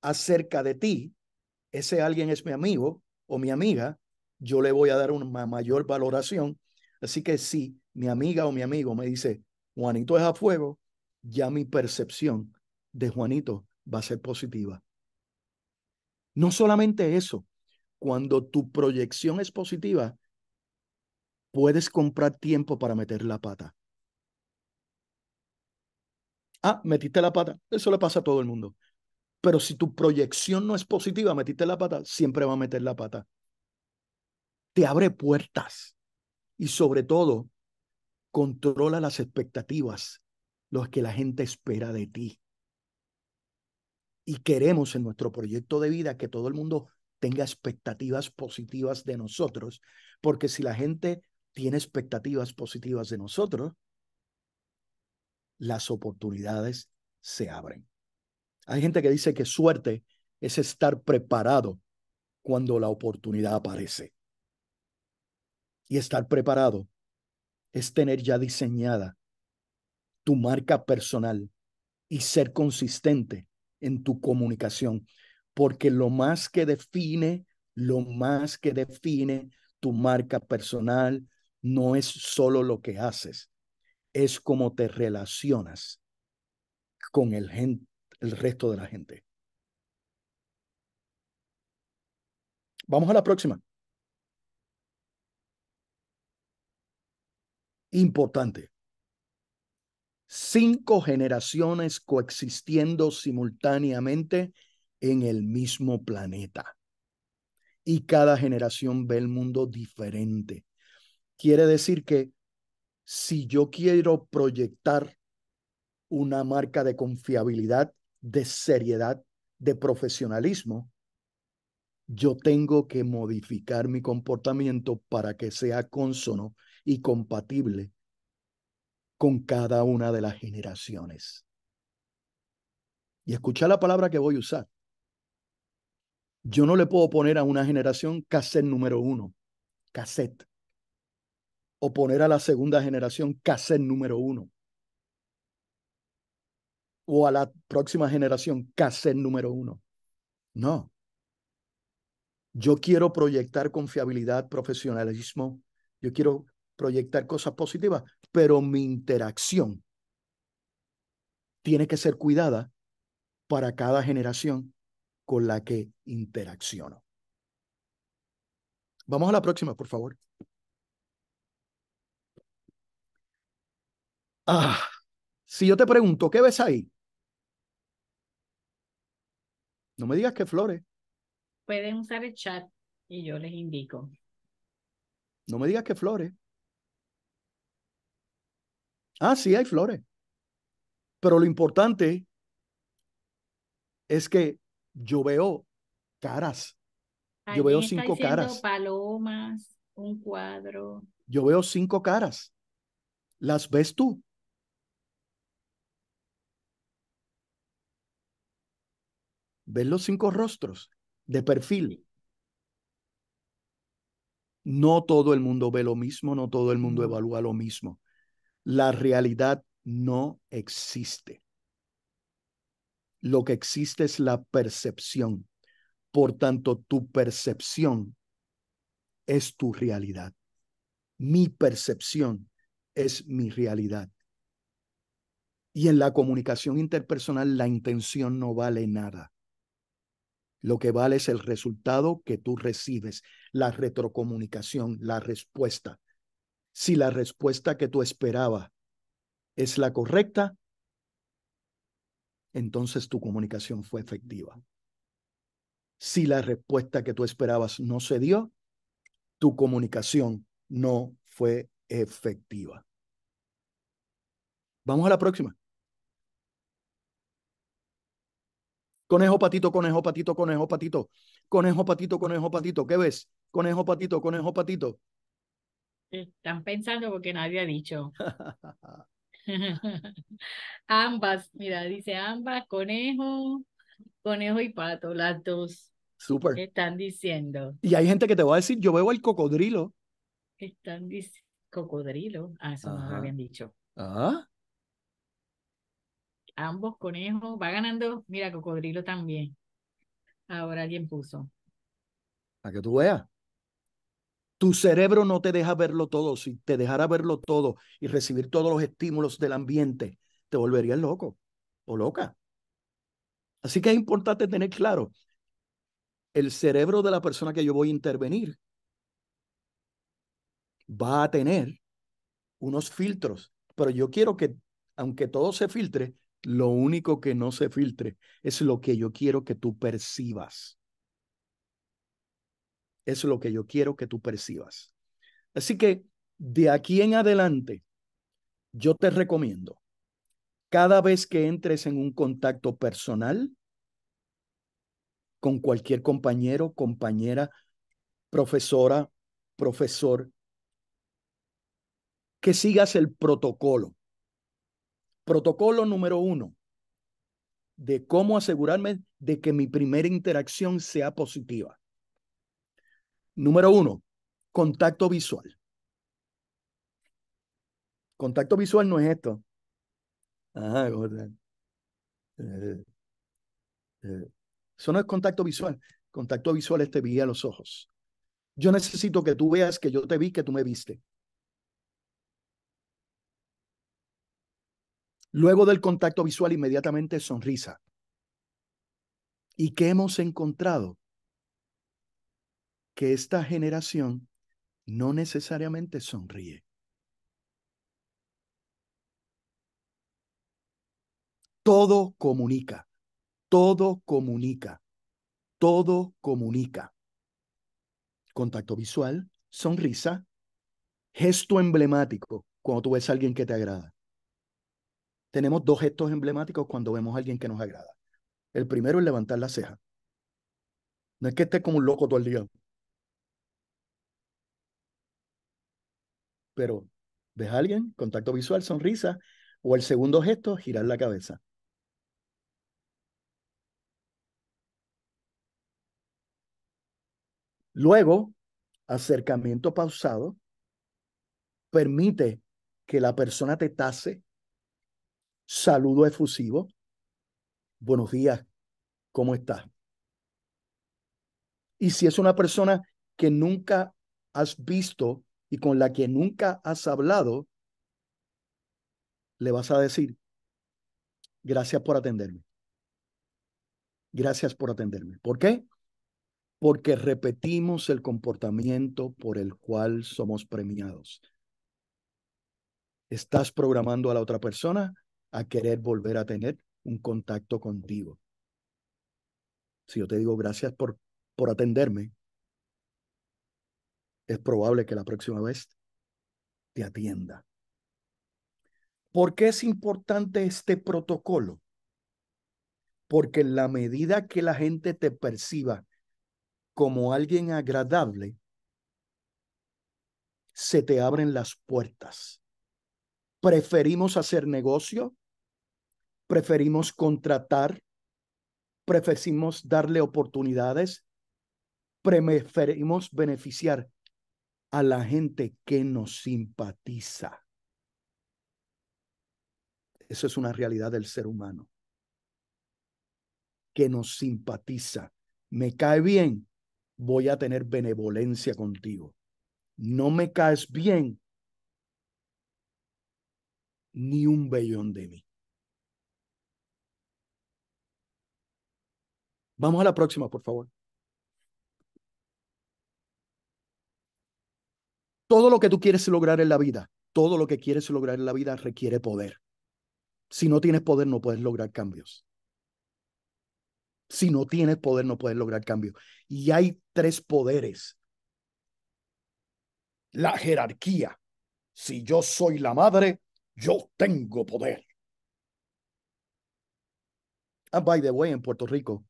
acerca de ti, ese alguien es mi amigo o mi amiga, yo le voy a dar una mayor valoración. Así que si mi amiga o mi amigo me dice, Juanito es a fuego, ya mi percepción de Juanito va a ser positiva. No solamente eso, cuando tu proyección es positiva, puedes comprar tiempo para meter la pata. Ah, metiste la pata. Eso le pasa a todo el mundo. Pero si tu proyección no es positiva, metiste la pata, siempre va a meter la pata. Te abre puertas y sobre todo, controla las expectativas, lo que la gente espera de ti. Y queremos en nuestro proyecto de vida que todo el mundo tenga expectativas positivas de nosotros, porque si la gente tiene expectativas positivas de nosotros, las oportunidades se abren. Hay gente que dice que suerte es estar preparado cuando la oportunidad aparece. Y estar preparado es tener ya diseñada tu marca personal y ser consistente en tu comunicación, porque lo más que define, lo más que define tu marca personal no es solo lo que haces, es cómo te relacionas con, el, gente el resto de la gente. Vamos a la próxima. Importante. Cinco generaciones coexistiendo simultáneamente en el mismo planeta. Y cada generación ve el mundo diferente. Quiere decir que si yo quiero proyectar una marca de confiabilidad de seriedad, de profesionalismo, yo tengo que modificar mi comportamiento para que sea consono y compatible con cada una de las generaciones. Y escucha la palabra que voy a usar. Yo no le puedo poner a una generación cassette número uno, cassette. O poner a la segunda generación cassette número uno o a la próxima generación cassette número uno. No. Yo quiero proyectar confiabilidad, profesionalismo, yo quiero proyectar cosas positivas, pero mi interacción tiene que ser cuidada para cada generación con la que interacciono. Vamos a la próxima, por favor. Ah, si yo te pregunto, ¿qué ves ahí? No me digas que flores. Pueden usar el chat y yo les indico. No me digas que flores. Ah, sí, hay flores. Pero lo importante es que yo veo caras. Yo veo cinco caras. Palomas, un cuadro. Yo veo cinco caras. ¿Las ves tú? ves los cinco rostros de perfil. No todo el mundo ve lo mismo, no todo el mundo evalúa lo mismo. La realidad no existe. Lo que existe es la percepción. Por tanto, tu percepción es tu realidad. Mi percepción es mi realidad. Y en la comunicación interpersonal la intención no vale nada. Lo que vale es el resultado que tú recibes, la retrocomunicación, la respuesta. Si la respuesta que tú esperabas es la correcta, entonces tu comunicación fue efectiva. Si la respuesta que tú esperabas no se dio, tu comunicación no fue efectiva. Vamos a la próxima. Conejo, patito, conejo, patito, conejo, patito. Conejo, patito, conejo, patito. ¿Qué ves? Conejo, patito, conejo, patito. Están pensando porque nadie ha dicho. ambas, mira, dice ambas, conejo, conejo y pato, las dos. Súper. Están diciendo. Y hay gente que te va a decir, yo veo el cocodrilo. Están diciendo, cocodrilo, ah, eso no lo habían dicho. ah. Ambos conejos. Va ganando. Mira, cocodrilo también. Ahora alguien puso. Para que tú veas. Tu cerebro no te deja verlo todo. Si te dejara verlo todo y recibir todos los estímulos del ambiente, te volverías loco o loca. Así que es importante tener claro, el cerebro de la persona que yo voy a intervenir va a tener unos filtros, pero yo quiero que, aunque todo se filtre, lo único que no se filtre es lo que yo quiero que tú percibas. Es lo que yo quiero que tú percibas. Así que de aquí en adelante, yo te recomiendo, cada vez que entres en un contacto personal con cualquier compañero, compañera, profesora, profesor, que sigas el protocolo Protocolo número uno de cómo asegurarme de que mi primera interacción sea positiva. Número uno, contacto visual. Contacto visual no es esto. Ah, eh, Eso no es contacto visual. Contacto visual es te vi a los ojos. Yo necesito que tú veas que yo te vi, que tú me viste. Luego del contacto visual, inmediatamente sonrisa. ¿Y qué hemos encontrado? Que esta generación no necesariamente sonríe. Todo comunica, todo comunica, todo comunica. Contacto visual, sonrisa, gesto emblemático, cuando tú ves a alguien que te agrada tenemos dos gestos emblemáticos cuando vemos a alguien que nos agrada. El primero es levantar la ceja. No es que estés como un loco todo el día. Pero ves a alguien, contacto visual, sonrisa, o el segundo gesto, girar la cabeza. Luego, acercamiento pausado permite que la persona te tase saludo efusivo. Buenos días, ¿cómo estás? Y si es una persona que nunca has visto y con la que nunca has hablado, le vas a decir, gracias por atenderme. Gracias por atenderme. ¿Por qué? Porque repetimos el comportamiento por el cual somos premiados. Estás programando a la otra persona a querer volver a tener un contacto contigo. Si yo te digo gracias por, por atenderme, es probable que la próxima vez te atienda. ¿Por qué es importante este protocolo? Porque en la medida que la gente te perciba como alguien agradable, se te abren las puertas. Preferimos hacer negocio preferimos contratar, preferimos darle oportunidades, preferimos beneficiar a la gente que nos simpatiza. Eso es una realidad del ser humano. Que nos simpatiza. Me cae bien, voy a tener benevolencia contigo. No me caes bien, ni un vellón de mí. Vamos a la próxima, por favor. Todo lo que tú quieres lograr en la vida, todo lo que quieres lograr en la vida requiere poder. Si no tienes poder, no puedes lograr cambios. Si no tienes poder, no puedes lograr cambios. Y hay tres poderes. La jerarquía. Si yo soy la madre, yo tengo poder. Ah, by the way, en Puerto Rico,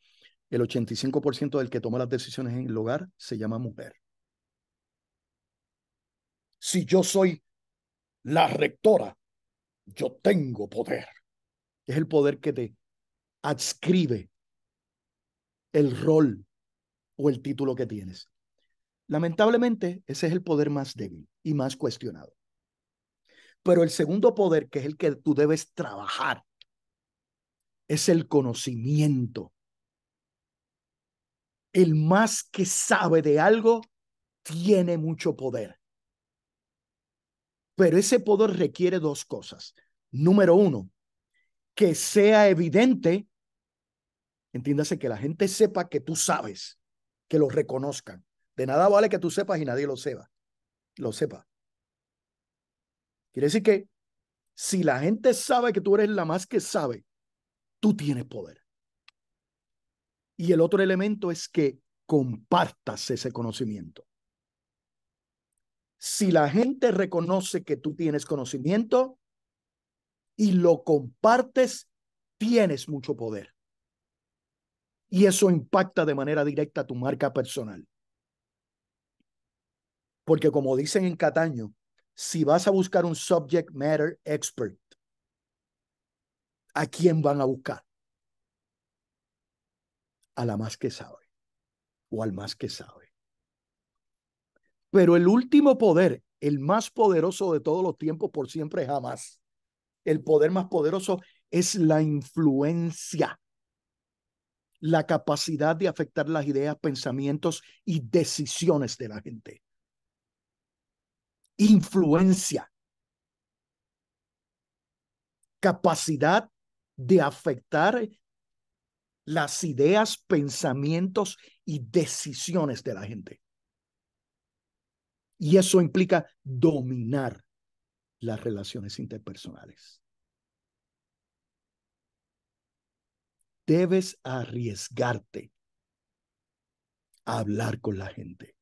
el 85% del que toma las decisiones en el hogar se llama mujer. Si yo soy la rectora, yo tengo poder. Es el poder que te adscribe el rol o el título que tienes. Lamentablemente, ese es el poder más débil y más cuestionado. Pero el segundo poder, que es el que tú debes trabajar, es el conocimiento el más que sabe de algo tiene mucho poder. Pero ese poder requiere dos cosas. Número uno, que sea evidente, entiéndase que la gente sepa que tú sabes, que lo reconozcan. De nada vale que tú sepas y nadie lo sepa. Lo sepa. Quiere decir que si la gente sabe que tú eres la más que sabe, tú tienes poder. Y el otro elemento es que compartas ese conocimiento. Si la gente reconoce que tú tienes conocimiento y lo compartes, tienes mucho poder. Y eso impacta de manera directa tu marca personal. Porque como dicen en Cataño, si vas a buscar un subject matter expert, ¿a quién van a buscar? a la más que sabe o al más que sabe. Pero el último poder, el más poderoso de todos los tiempos, por siempre jamás, el poder más poderoso es la influencia, la capacidad de afectar las ideas, pensamientos y decisiones de la gente. Influencia. Capacidad de afectar las ideas, pensamientos y decisiones de la gente. Y eso implica dominar las relaciones interpersonales. Debes arriesgarte a hablar con la gente.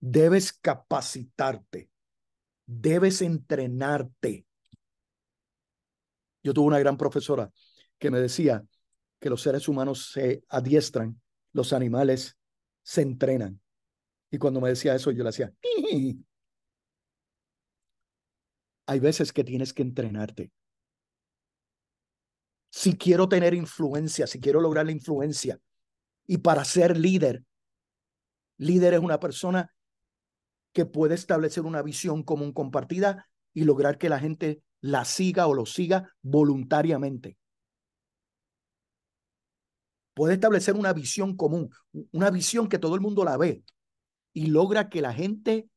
Debes capacitarte. Debes entrenarte. Yo tuve una gran profesora que me decía que los seres humanos se adiestran, los animales se entrenan. Y cuando me decía eso, yo le hacía. Hay veces que tienes que entrenarte. Si quiero tener influencia, si quiero lograr la influencia, y para ser líder, líder es una persona que puede establecer una visión común compartida y lograr que la gente la siga o lo siga voluntariamente. Puede establecer una visión común, una visión que todo el mundo la ve y logra que la gente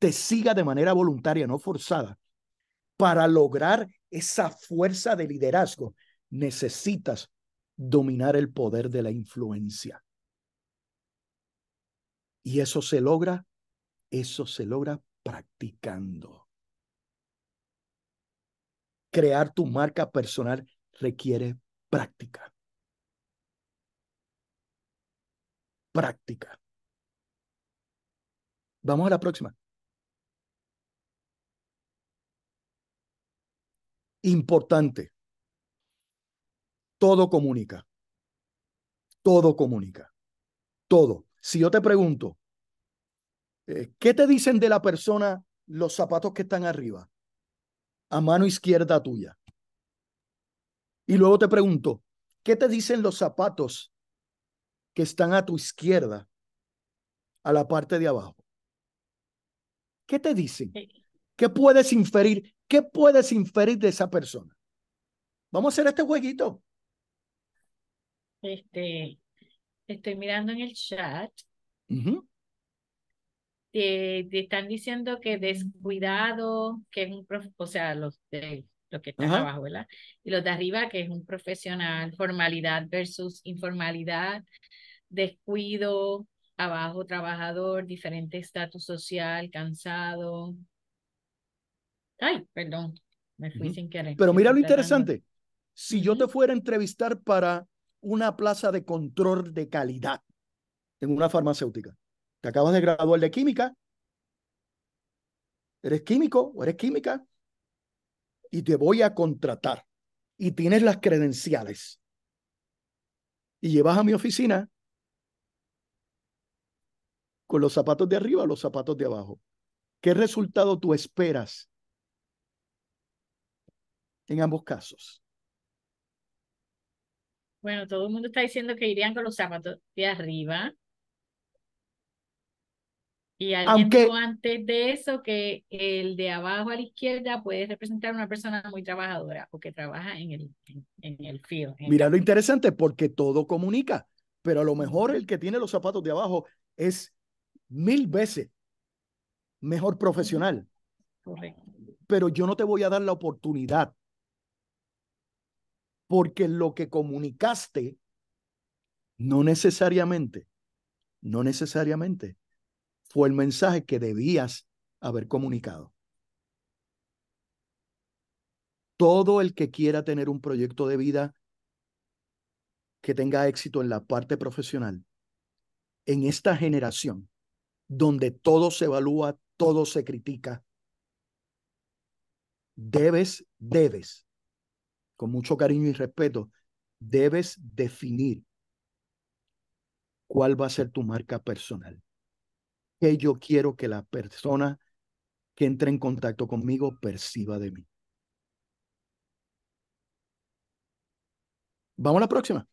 te siga de manera voluntaria, no forzada. Para lograr esa fuerza de liderazgo, necesitas dominar el poder de la influencia. Y eso se logra, eso se logra practicando. Crear tu marca personal requiere práctica. práctica. Vamos a la próxima. Importante. Todo comunica. Todo comunica. Todo. Si yo te pregunto, eh, ¿qué te dicen de la persona los zapatos que están arriba? A mano izquierda tuya. Y luego te pregunto, ¿qué te dicen los zapatos que están a tu izquierda, a la parte de abajo. ¿Qué te dicen? Eh. ¿Qué puedes inferir? ¿Qué puedes inferir de esa persona? Vamos a hacer este jueguito. Este, estoy mirando en el chat. Eh, te, están diciendo que descuidado, que es un, o sea, los de lo que está abajo, ¿verdad? Y los de arriba, que es un profesional, formalidad versus informalidad, descuido, abajo trabajador, diferente estatus social, cansado. Ay, perdón, me fui sin querer. Pero mira lo interesante, si yo te fuera a entrevistar para una plaza de control de calidad en una farmacéutica, te acabas de graduar de química, eres químico o eres química, y te voy a contratar y tienes las credenciales y llevas a mi oficina con los zapatos de arriba o los zapatos de abajo, ¿qué resultado tú esperas en ambos casos? Bueno, todo el mundo está diciendo que irían con los zapatos de arriba. Y antes de eso, que el de abajo a la izquierda puede representar una persona muy trabajadora o que trabaja en el, en, Mira lo interesante, porque todo comunica, pero a lo mejor el que tiene los zapatos de abajo es mil veces mejor profesional. Correcto. Pero yo no te voy a dar la oportunidad, porque lo que comunicaste no necesariamente, no necesariamente fue el mensaje que debías haber comunicado. Todo el que quiera tener un proyecto de vida que tenga éxito en la parte profesional, en esta generación donde todo se evalúa, todo se critica, debes, debes, con mucho cariño y respeto, debes definir cuál va a ser tu marca personal que yo quiero que la persona que entre en contacto conmigo perciba de mí. Vamos a la próxima.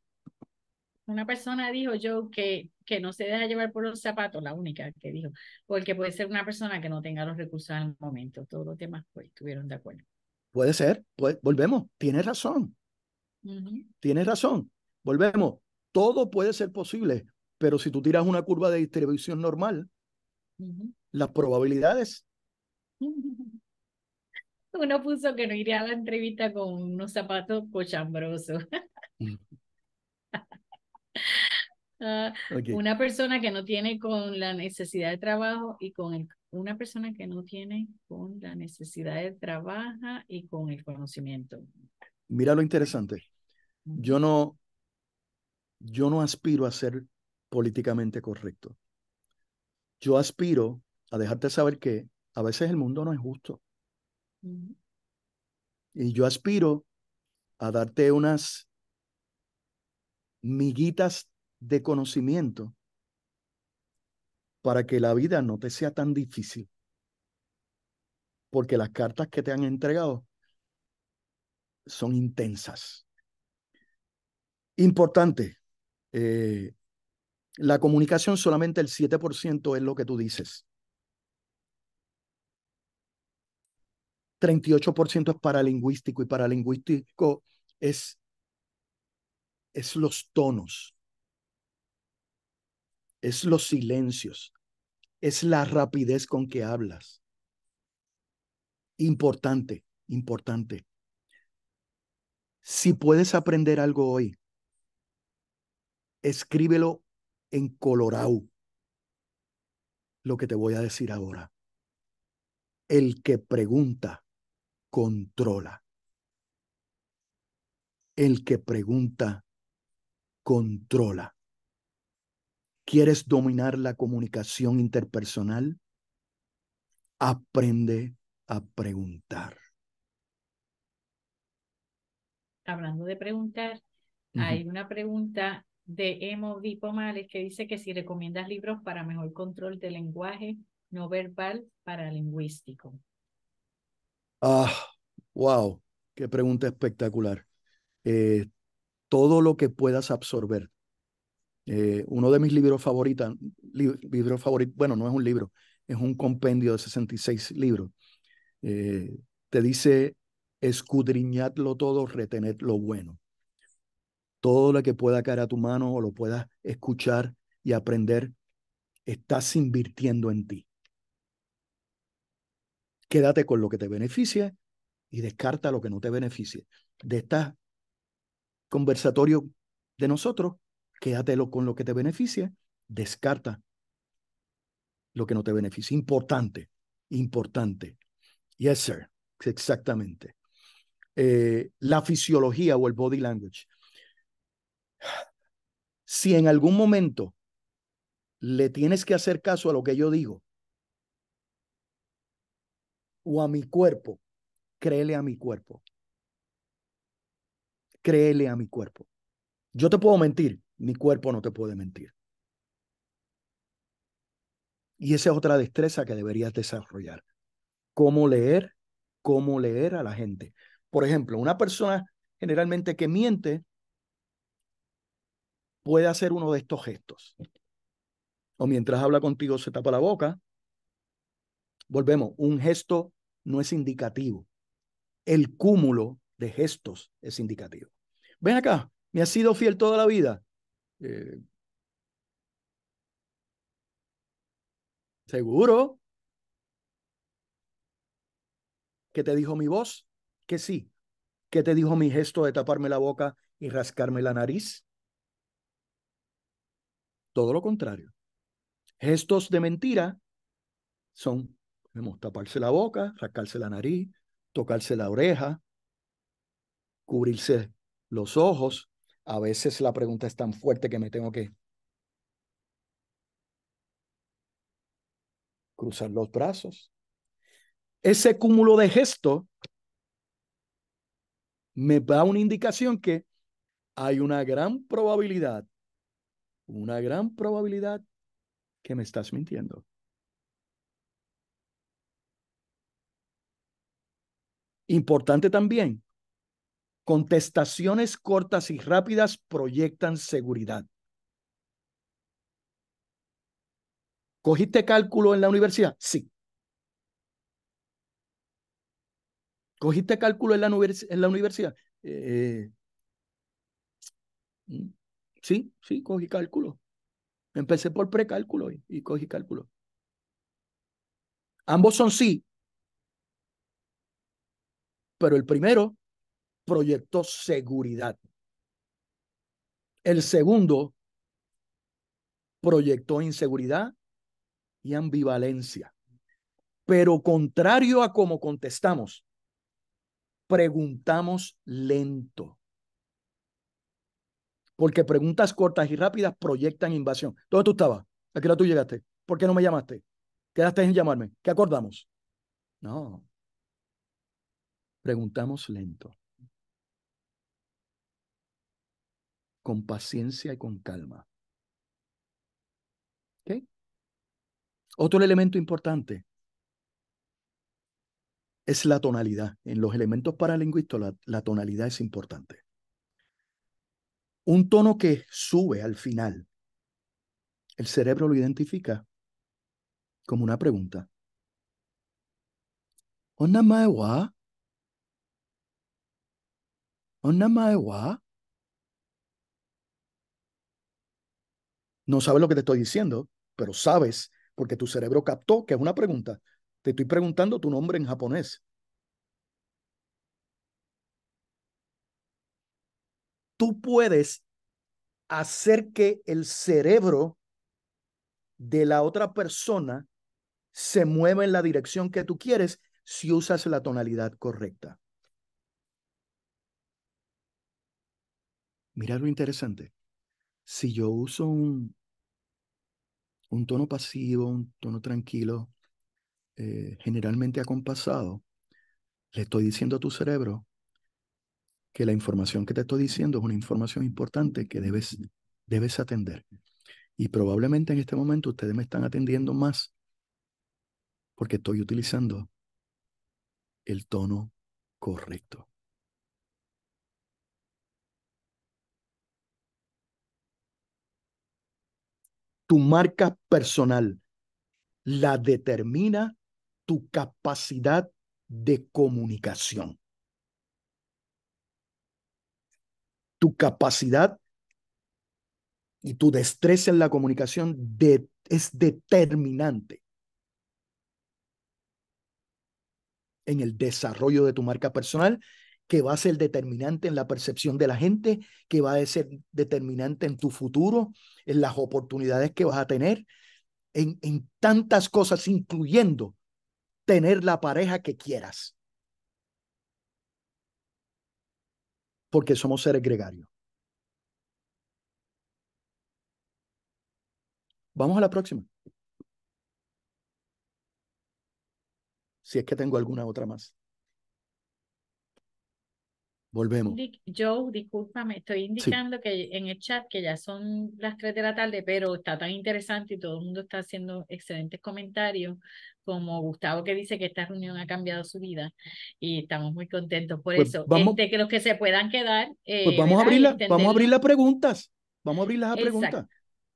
Una persona dijo, yo que, que no se deja llevar por los zapatos, la única que dijo, porque puede ser una persona que no tenga los recursos al momento. Todos los demás pues, estuvieron de acuerdo. Puede ser, pues, volvemos, tiene razón. tiene Tienes razón, volvemos. Todo puede ser posible, pero si tú tiras una curva de distribución normal, las probabilidades. Uno puso que no iría a la entrevista con unos zapatos cochambrosos. Ah, una persona que no tiene con la necesidad de trabajo y con el, una persona que no tiene con la necesidad de trabajo y con el conocimiento. Mira lo interesante. Yo no, yo no aspiro a ser políticamente correcto yo aspiro a dejarte saber que a veces el mundo no es justo. Y yo aspiro a darte unas miguitas de conocimiento para que la vida no te sea tan difícil. Porque las cartas que te han entregado son intensas. Importante, eh, la comunicación solamente el 7% es lo que tú dices. 38% es paralingüístico y paralingüístico es, es los tonos, es los silencios, es la rapidez con que hablas. Importante, importante. Si puedes aprender algo hoy, escríbelo en Colorado lo que te voy a decir ahora. El que pregunta, controla. El que pregunta, controla. ¿Quieres dominar la comunicación interpersonal? Aprende a preguntar. Hablando de preguntar, hay una pregunta de Emo Pomales que dice que si recomiendas libros para mejor control del lenguaje no verbal para lingüístico. Ah, wow, qué pregunta espectacular. Eh, todo lo que puedas absorber. Eh, uno de mis libros favoritos, libro bueno, no es un libro, es un compendio de 66 libros. Eh, te dice, escudriñadlo todo, retened lo bueno todo lo que pueda caer a tu mano o lo puedas escuchar y aprender, estás invirtiendo en ti. Quédate con lo que te beneficia y descarta lo que no te beneficie. De esta conversatorio de nosotros, quédate con lo que te beneficia, descarta lo que no te beneficia. Importante, importante. Yes, sir. Exactamente. Eh, la fisiología o el body language si en algún momento le tienes que hacer caso a lo que yo digo o a mi cuerpo, créele a mi cuerpo. Créele a mi cuerpo. Yo te puedo mentir, mi cuerpo no te puede mentir. Y esa es otra destreza que deberías desarrollar. Cómo leer, cómo leer a la gente. Por ejemplo, una persona generalmente que miente puede hacer uno de estos gestos. O mientras habla contigo se tapa la boca. Volvemos, un gesto no es indicativo. El cúmulo de gestos es indicativo. Ven acá, me has sido fiel toda la vida. Eh, Seguro. ¿Qué te dijo mi voz? Que sí. ¿Qué te dijo mi gesto de taparme la boca y rascarme la nariz? Todo lo contrario. Gestos de mentira son taparse la boca, rascarse la nariz, tocarse la oreja, cubrirse los ojos. A veces la pregunta es tan fuerte que me tengo que cruzar los brazos. Ese cúmulo de gestos me da una indicación que hay una gran probabilidad una gran probabilidad que me estás mintiendo. Importante también, contestaciones cortas y rápidas proyectan seguridad. ¿Cogiste cálculo en la universidad? Sí. ¿Cogiste cálculo en la, en la universidad? Eh, mm, Sí, sí, cogí cálculo. Empecé por precálculo y, y cogí cálculo. Ambos son sí, pero el primero proyectó seguridad. El segundo proyectó inseguridad y ambivalencia. Pero contrario a cómo contestamos, preguntamos lento porque preguntas cortas y rápidas proyectan invasión. ¿Dónde tú estabas? ¿A qué tú llegaste? ¿Por qué no me llamaste? ¿Quedaste en llamarme? ¿Qué acordamos? No. Preguntamos lento. Con paciencia y con calma. ¿Ok? Otro elemento importante es la tonalidad. En los elementos paralingüistas la tonalidad es importante un tono que sube al final, el cerebro lo identifica como una pregunta. Onamaewa. Onamaewa. No sabes lo que te estoy diciendo, pero sabes porque tu cerebro captó que es una pregunta. Te estoy preguntando tu nombre en japonés. tú puedes hacer que el cerebro de la otra persona se mueva en la dirección que tú quieres si usas la tonalidad correcta. Mira lo interesante. Si yo uso un, tono pasivo, un tono tranquilo, eh, generalmente acompasado, le estoy diciendo a tu cerebro, que la información que te estoy diciendo es una información importante que debes, debes atender. Y probablemente en este momento ustedes me están atendiendo más porque estoy utilizando el tono correcto. Tu marca personal la determina tu capacidad de comunicación. tu capacidad y tu destreza en la comunicación es determinante en el desarrollo de tu marca personal, que va a ser determinante en la percepción de la gente, que va a ser determinante en tu futuro, en las oportunidades que vas a tener, en, en tantas cosas, incluyendo tener la pareja que quieras. porque somos seres gregarios. Vamos a la próxima. Si es que tengo alguna otra más. Volvemos. Joe, discúlpame, estoy indicando que en el chat que ya son las 3 de la tarde, pero está tan interesante y todo el mundo está haciendo excelentes comentarios, como Gustavo que dice que esta reunión ha cambiado su vida y estamos muy contentos por pues eso. Vamos, este, que los que se puedan quedar. Eh, pues vamos, a abrir vamos a abrir las preguntas. Vamos a abrir las preguntas.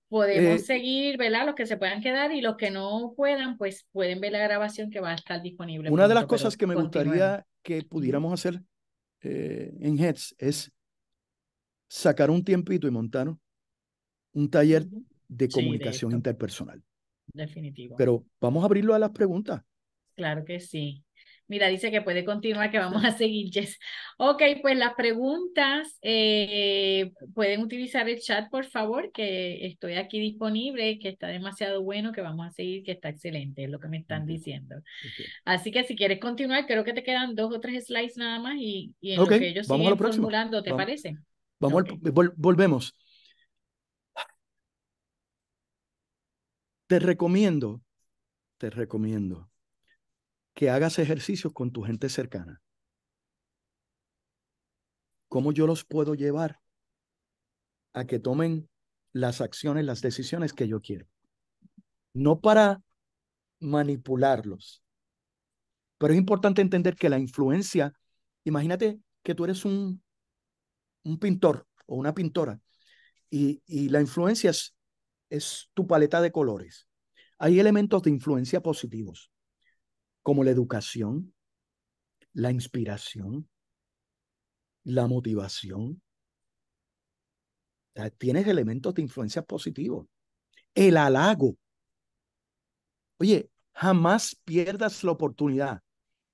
Podemos eh, seguir, ¿verdad? Los que se puedan quedar y los que no puedan, pues pueden ver la grabación que va a estar disponible. Una de las cosas que me gustaría que pudiéramos hacer eh, en Heads es sacar un tiempito y montar un taller de comunicación interpersonal. Definitivo. Pero vamos a abrirlo a las preguntas. Claro que sí. Mira, dice que puede continuar, que vamos a seguir, Jess. Ok, pues las preguntas, eh, pueden utilizar el chat, por favor, que estoy aquí disponible, que está demasiado bueno, que vamos a seguir, que está excelente, es lo que me están diciendo. Así que si quieres continuar, creo que te quedan dos o tres slides nada más y, en lo que ellos siguen formulando, ¿te parece? Vamos, volvemos. Te recomiendo, te recomiendo que hagas ejercicios con tu gente cercana. ¿Cómo yo los puedo llevar a que tomen las acciones, las decisiones que yo quiero? No para manipularlos, pero es importante entender que la influencia, imagínate que tú eres un, un pintor o una pintora y, la influencia es, es tu paleta de colores. Hay elementos de influencia positivos como la educación, la inspiración, la motivación. tienes elementos de influencia positivos. El halago. Oye, jamás pierdas la oportunidad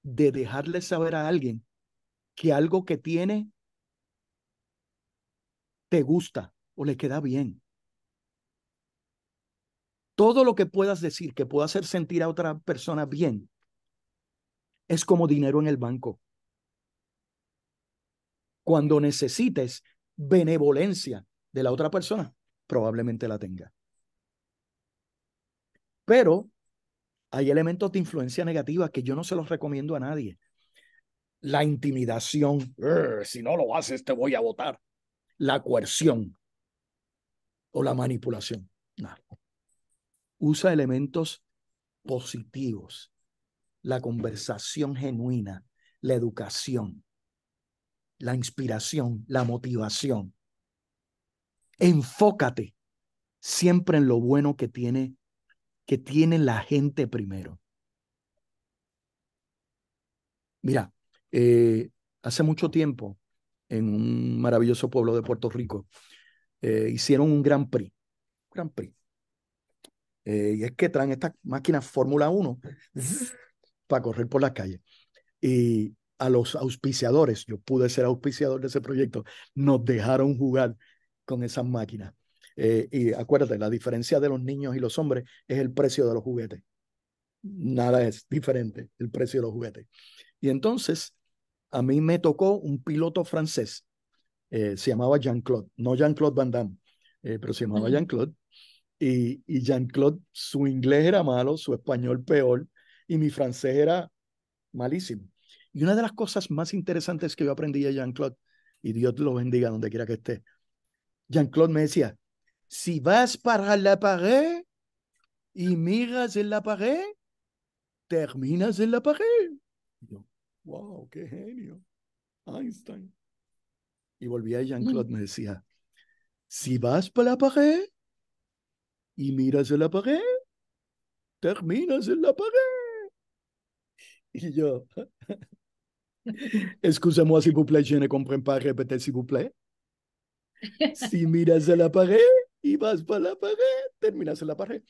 de dejarle saber a alguien que algo que tiene te gusta o le queda bien. Todo lo que puedas decir que pueda hacer sentir a otra persona bien es como dinero en el banco. Cuando necesites benevolencia de la otra persona, probablemente la tenga. Pero hay elementos de influencia negativa que yo no se los recomiendo a nadie. La intimidación, si no lo haces te voy a votar. La coerción o la manipulación. Usa elementos positivos la conversación genuina, la educación, la inspiración, la motivación. Enfócate siempre en lo bueno que tiene que tiene la gente primero. Mira, eh, hace mucho tiempo en un maravilloso pueblo de Puerto Rico eh, hicieron un Gran Prix, Gran Prix. Eh, y es que traen estas máquinas Fórmula 1 para correr por la calle Y a los auspiciadores, yo pude ser auspiciador de ese proyecto, nos dejaron jugar con esas máquinas. Eh, y acuérdate, la diferencia de los niños y los hombres es el precio de los juguetes. Nada es diferente el precio de los juguetes. Y entonces, a mí me tocó un piloto francés, eh, se llamaba Jean-Claude, no Jean-Claude Van Damme, eh, pero se llamaba Jean-Claude. Y, y Jean-Claude, su inglés era malo, su español peor, y mi francés era malísimo. Y una de las cosas más interesantes que yo aprendí de Jean-Claude, y Dios lo bendiga donde quiera que esté, Jean-Claude me decía, si vas para la pared y miras en la pared, terminas en la pared. yo, wow, qué genio, Einstein. Y volví a Jean-Claude, me decía, si vas para la pared y miras en la pared, terminas en la pared. Y yo, excusez-moi, s'il vous plaît, je ne comprends pas, répétez, s'il vous plaît. Si miras a la pared y vas para la pared, terminas en la pared.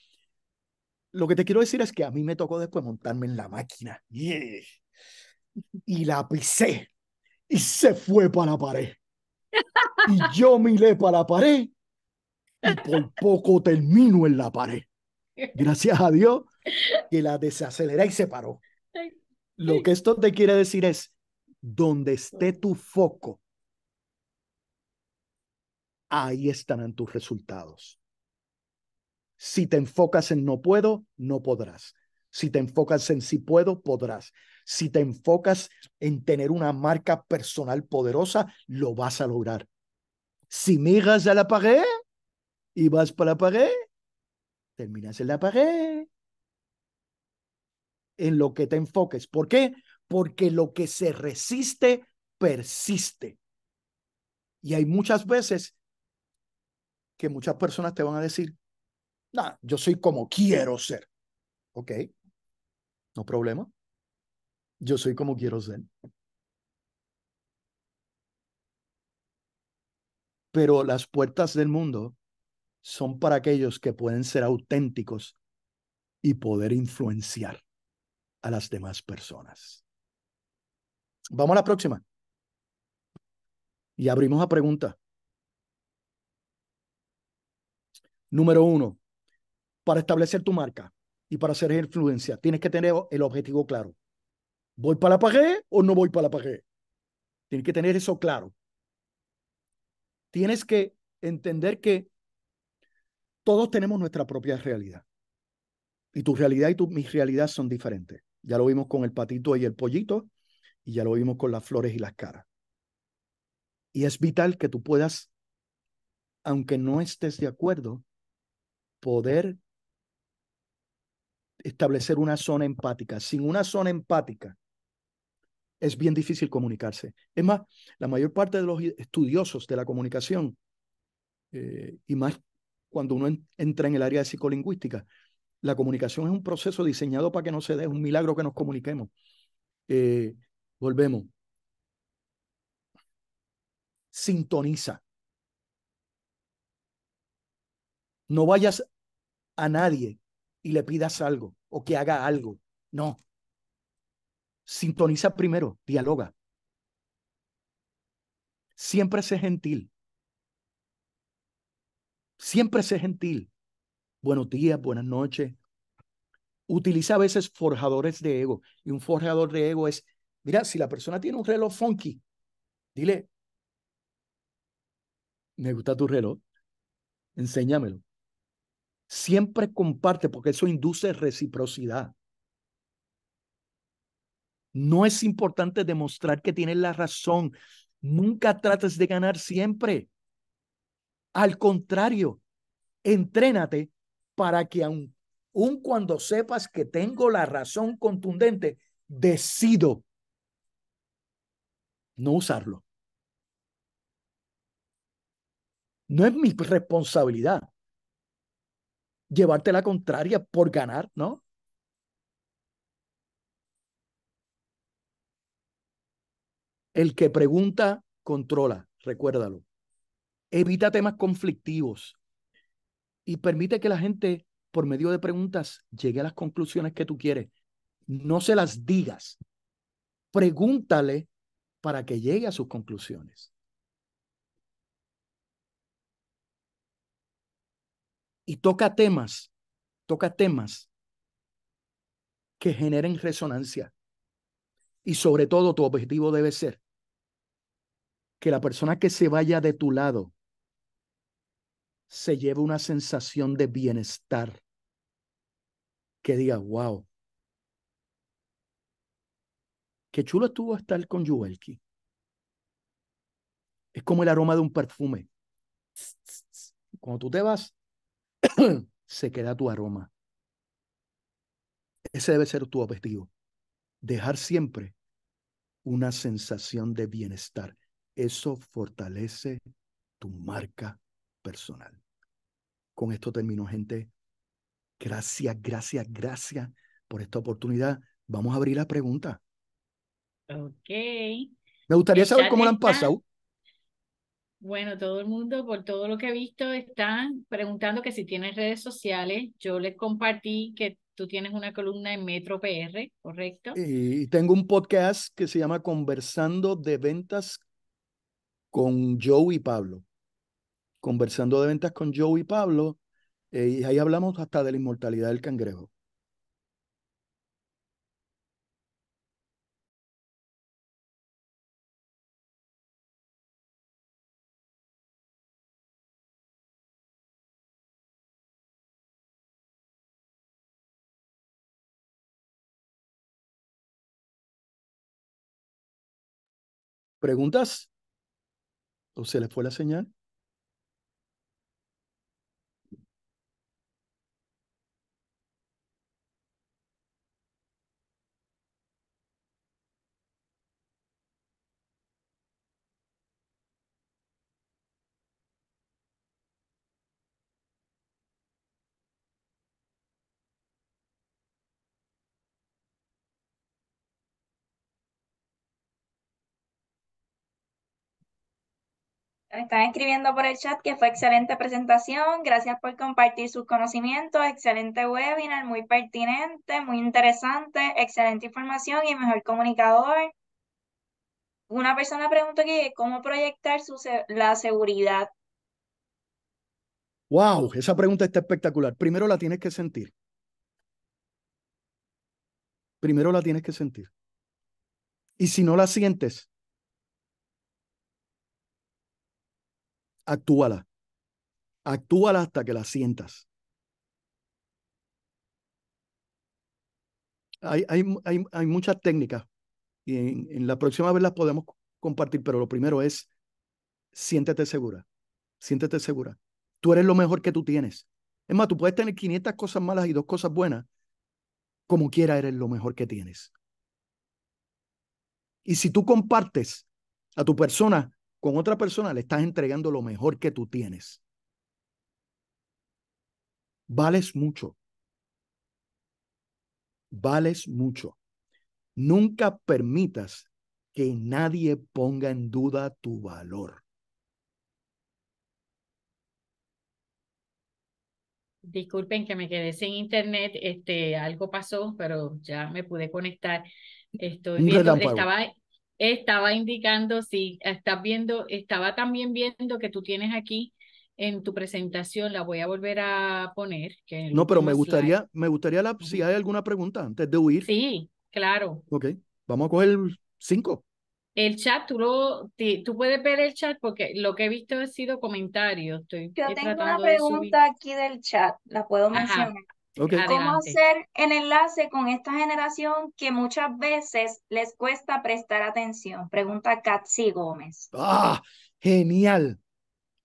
Lo que te quiero decir es que a mí me tocó después montarme en la máquina. Y la pisé. Y se fue para la pared. Y yo miré para la pared y por poco termino en la pared. Gracias a Dios que la desaceleré y se paró. Lo que esto te quiere decir es, donde esté tu foco, ahí estarán tus resultados. Si te enfocas en no puedo, no podrás. Si te enfocas en si puedo, podrás. Si te enfocas en tener una marca personal poderosa, lo vas a lograr. Si miras a la pared y vas para la pared, terminas en la pared en lo que te enfoques. ¿Por qué? Porque lo que se resiste, persiste. Y hay muchas veces que muchas personas te van a decir, "No, yo soy como quiero ser. Ok, no problema. Yo soy como quiero ser. Pero las puertas del mundo son para aquellos que pueden ser auténticos y poder influenciar a las demás personas. Vamos a la próxima. Y abrimos a pregunta Número uno, para establecer tu marca y para hacer influencia, tienes que tener el objetivo claro. ¿Voy para la pared o no voy para la pared? Tienes que tener eso claro. Tienes que entender que todos tenemos nuestra propia realidad. Y tu realidad y mi realidad son diferentes. Ya lo vimos con el patito y el pollito, y ya lo vimos con las flores y las caras. Y es vital que tú puedas, aunque no estés de acuerdo, poder establecer una zona empática. Sin una zona empática, es bien difícil comunicarse. Es más, la mayor parte de los estudiosos de la comunicación, eh, y más cuando uno entra en el área de psicolingüística, la comunicación es un proceso diseñado para que no se dé, es un milagro que nos comuniquemos. Eh, volvemos. Sintoniza. No vayas a nadie y le pidas algo o que haga algo. No. Sintoniza primero, dialoga. Siempre sé gentil. Siempre sé gentil buenos días, buenas noches. Utiliza a veces forjadores de ego. Y un forjador de ego es, mira, si la persona tiene un reloj funky, dile, me gusta tu reloj, enséñamelo. Siempre comparte porque eso induce reciprocidad. No es importante demostrar que tienes la razón. Nunca trates de ganar siempre. Al contrario, entrénate para que aun, cuando sepas que tengo la razón contundente, decido no usarlo. No es mi responsabilidad llevarte la contraria por ganar, ¿no? El que pregunta, controla, recuérdalo. Evita temas conflictivos y permite que la gente, por medio de preguntas, llegue a las conclusiones que tú quieres. No se las digas. Pregúntale para que llegue a sus conclusiones. Y toca temas, toca temas que generen resonancia. Y sobre todo tu objetivo debe ser que la persona que se vaya de tu lado se lleva una sensación de bienestar. Que diga, wow. Qué chulo estuvo estar con Yuelki. Es como el aroma de un perfume. Cuando tú te vas, se queda tu aroma. Ese debe ser tu objetivo. Dejar siempre una sensación de bienestar. Eso fortalece tu marca personal. Con esto termino, gente. Gracias, gracias, gracias por esta oportunidad. Vamos a abrir la pregunta. Ok. Me gustaría saber cómo la han pasado. Bueno, todo el mundo, por todo lo que he visto, están preguntando que si tienes redes sociales. Yo les compartí que tú tienes una columna en Metro PR, ¿correcto? Y tengo un podcast que se llama Conversando de Ventas con Joe y Pablo. Conversando de Ventas con Joe y Pablo. Eh, y ahí hablamos hasta de la inmortalidad del cangrejo. ¿Preguntas? ¿O se les fue la señal? están escribiendo por el chat que fue excelente presentación. Gracias por compartir sus conocimientos. Excelente webinar, muy pertinente, muy interesante, excelente información y mejor comunicador. Una persona pregunta que cómo proyectar la seguridad. Wow, esa pregunta está espectacular. Primero la tienes que sentir. Primero la tienes que sentir. Y si no la sientes, actúala. Actúala hasta que la sientas. Hay, hay, muchas técnicas y en, la próxima vez las podemos compartir, pero lo primero es siéntete segura, siéntete segura. Tú eres lo mejor que tú tienes. Es más, tú puedes tener 500 cosas malas y dos cosas buenas, como quiera eres lo mejor que tienes. Y si tú compartes a tu persona con otra persona le estás entregando lo mejor que tú tienes. Vales mucho. Vales mucho. Nunca permitas que nadie ponga en duda tu valor. Disculpen que me quedé sin internet, este, algo pasó, pero ya me pude conectar. Estoy viendo, estaba, estaba indicando, si estás viendo, estaba también viendo que tú tienes aquí en tu presentación, la voy a volver a poner. no, pero me gustaría, me gustaría la, si hay alguna pregunta antes de huir. Sí, claro. Ok, vamos a coger cinco. El chat, tú, lo, tú puedes ver el chat porque lo que he visto ha sido comentarios. Estoy Yo tengo una pregunta aquí del chat, la puedo mencionar. Okay. ¿Cómo hacer el enlace con esta generación que muchas veces les cuesta prestar atención? Pregunta Katsi Gómez. Ah, genial.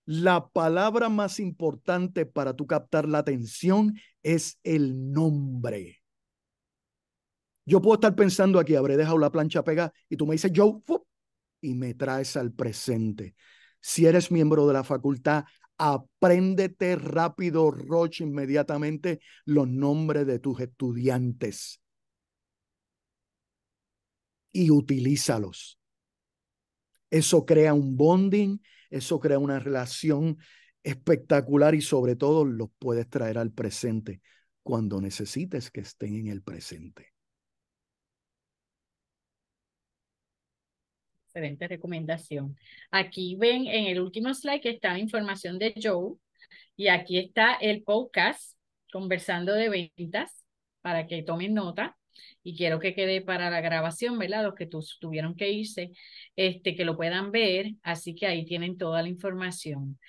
La palabra más importante para tú captar la atención es el nombre. Yo puedo estar pensando aquí, habré dejado la plancha pega y tú me dices, yo, y me traes al presente. Si eres miembro de la facultad, Apréndete rápido, Roche, inmediatamente los nombres de tus estudiantes y utilízalos. Eso crea un bonding, eso crea una relación espectacular y sobre todo los puedes traer al presente cuando necesites que estén en el presente. diferentes Aquí ven en el último slide que está información de Joe y aquí está el podcast conversando de ventas para que tomen nota y quiero que quede para la grabación, ¿verdad? Los que tuvieron que irse, este, que lo puedan ver, así que ahí tienen toda la información.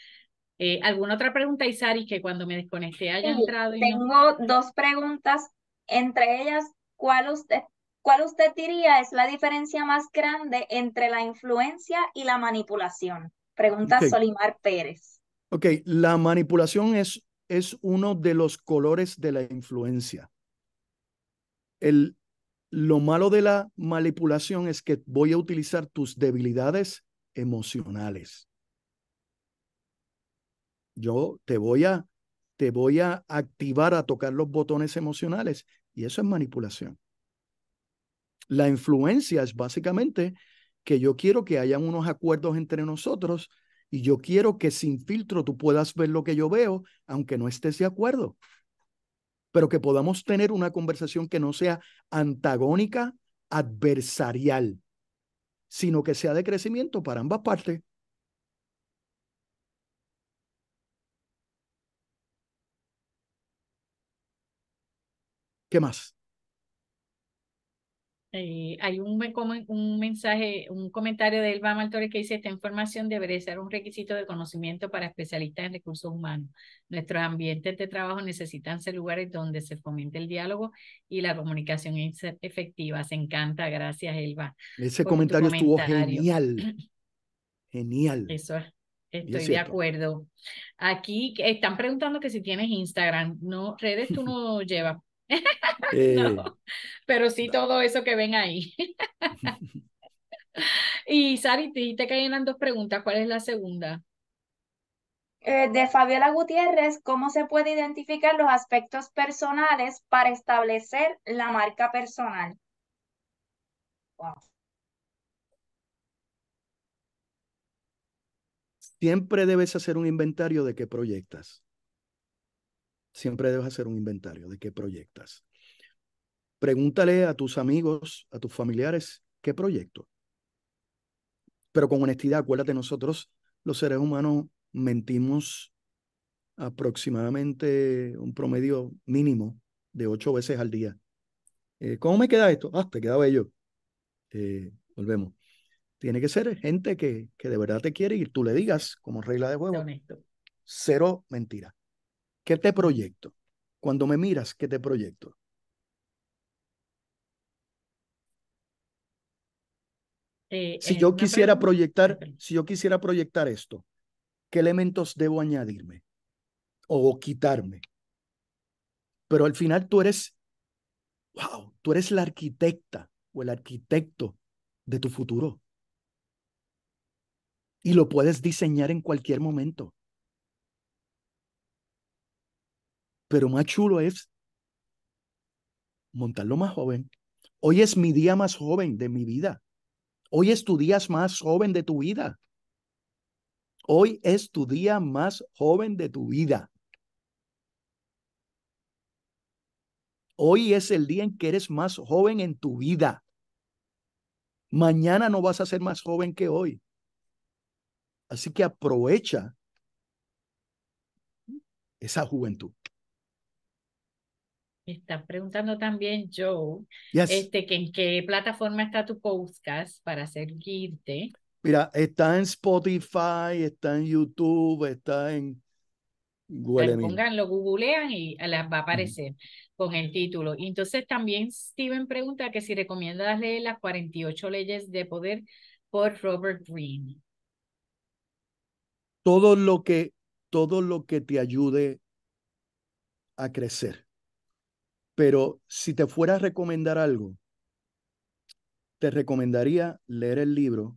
Eh, ¿Alguna otra pregunta, Isari, que cuando me desconecté haya entrado? tengo dos preguntas, entre ellas, ¿cuál usted ¿Cuál usted diría es la diferencia más grande entre la influencia y la manipulación? Pregunta Solimar Pérez. Ok, la manipulación es, es uno de los colores de la influencia. El, lo malo de la manipulación es que voy a utilizar tus debilidades emocionales. Yo te voy a, te voy a activar a tocar los botones emocionales y eso es manipulación. La influencia es básicamente que yo quiero que hayan unos acuerdos entre nosotros y yo quiero que sin filtro tú puedas ver lo que yo veo, aunque no estés de acuerdo, pero que podamos tener una conversación que no sea antagónica, adversarial, sino que sea de crecimiento para ambas partes. ¿Qué más? Eh, hay un, un mensaje, un comentario de Elba Maltore que dice, esta información debería ser un requisito de conocimiento para especialistas en recursos humanos. Nuestros ambientes de trabajo necesitan ser lugares donde se fomente el diálogo y la comunicación efectiva. Se encanta, gracias Elba. Ese comentario, estuvo genial. genial. Eso Estoy de acuerdo. Aquí están preguntando que si tienes Instagram, no redes tú no llevas, Eh, pero sí todo eso que ven ahí. y Sari, te dijiste que dos preguntas, ¿cuál es la segunda? Eh, de Fabiola Gutiérrez, ¿cómo se puede identificar los aspectos personales para establecer la marca personal? Siempre debes hacer un inventario de qué proyectas siempre debes hacer un inventario de qué proyectas. Pregúntale a tus amigos, a tus familiares, qué proyecto. Pero con honestidad, acuérdate, nosotros los seres humanos mentimos aproximadamente un promedio mínimo de ocho veces al día. Eh, ¿Cómo me queda esto? Ah, te quedaba bello. Eh, volvemos. Tiene que ser gente que, que, de verdad te quiere y tú le digas, como regla de juego, cero mentira. ¿Qué te proyecto? Cuando me miras, ¿qué te proyecto? Eh, si eh, yo quisiera proyectar, si yo quisiera proyectar esto, ¿qué elementos debo añadirme o quitarme? Pero al final tú eres, wow, tú eres la arquitecta o el arquitecto de tu futuro. Y lo puedes diseñar en cualquier momento. Pero más chulo es montarlo más joven. Hoy es mi día más joven de mi vida. Hoy es tu día más joven de tu vida. Hoy es tu día más joven de tu vida. Hoy es el día en que eres más joven en tu vida. Mañana no vas a ser más joven que hoy. Así que aprovecha esa juventud. Me preguntando también, Joe, este, que en qué plataforma está tu podcast para seguirte. Mira, está en Spotify, está en YouTube, está en Google. Pónganlo, googlean y ah, las va a aparecer con el título. entonces también Steven pregunta que si recomiendas leer las 48 leyes de poder por Robert Green. Todo lo que, todo lo que te ayude a crecer. Pero si te fuera a recomendar algo, te recomendaría leer el libro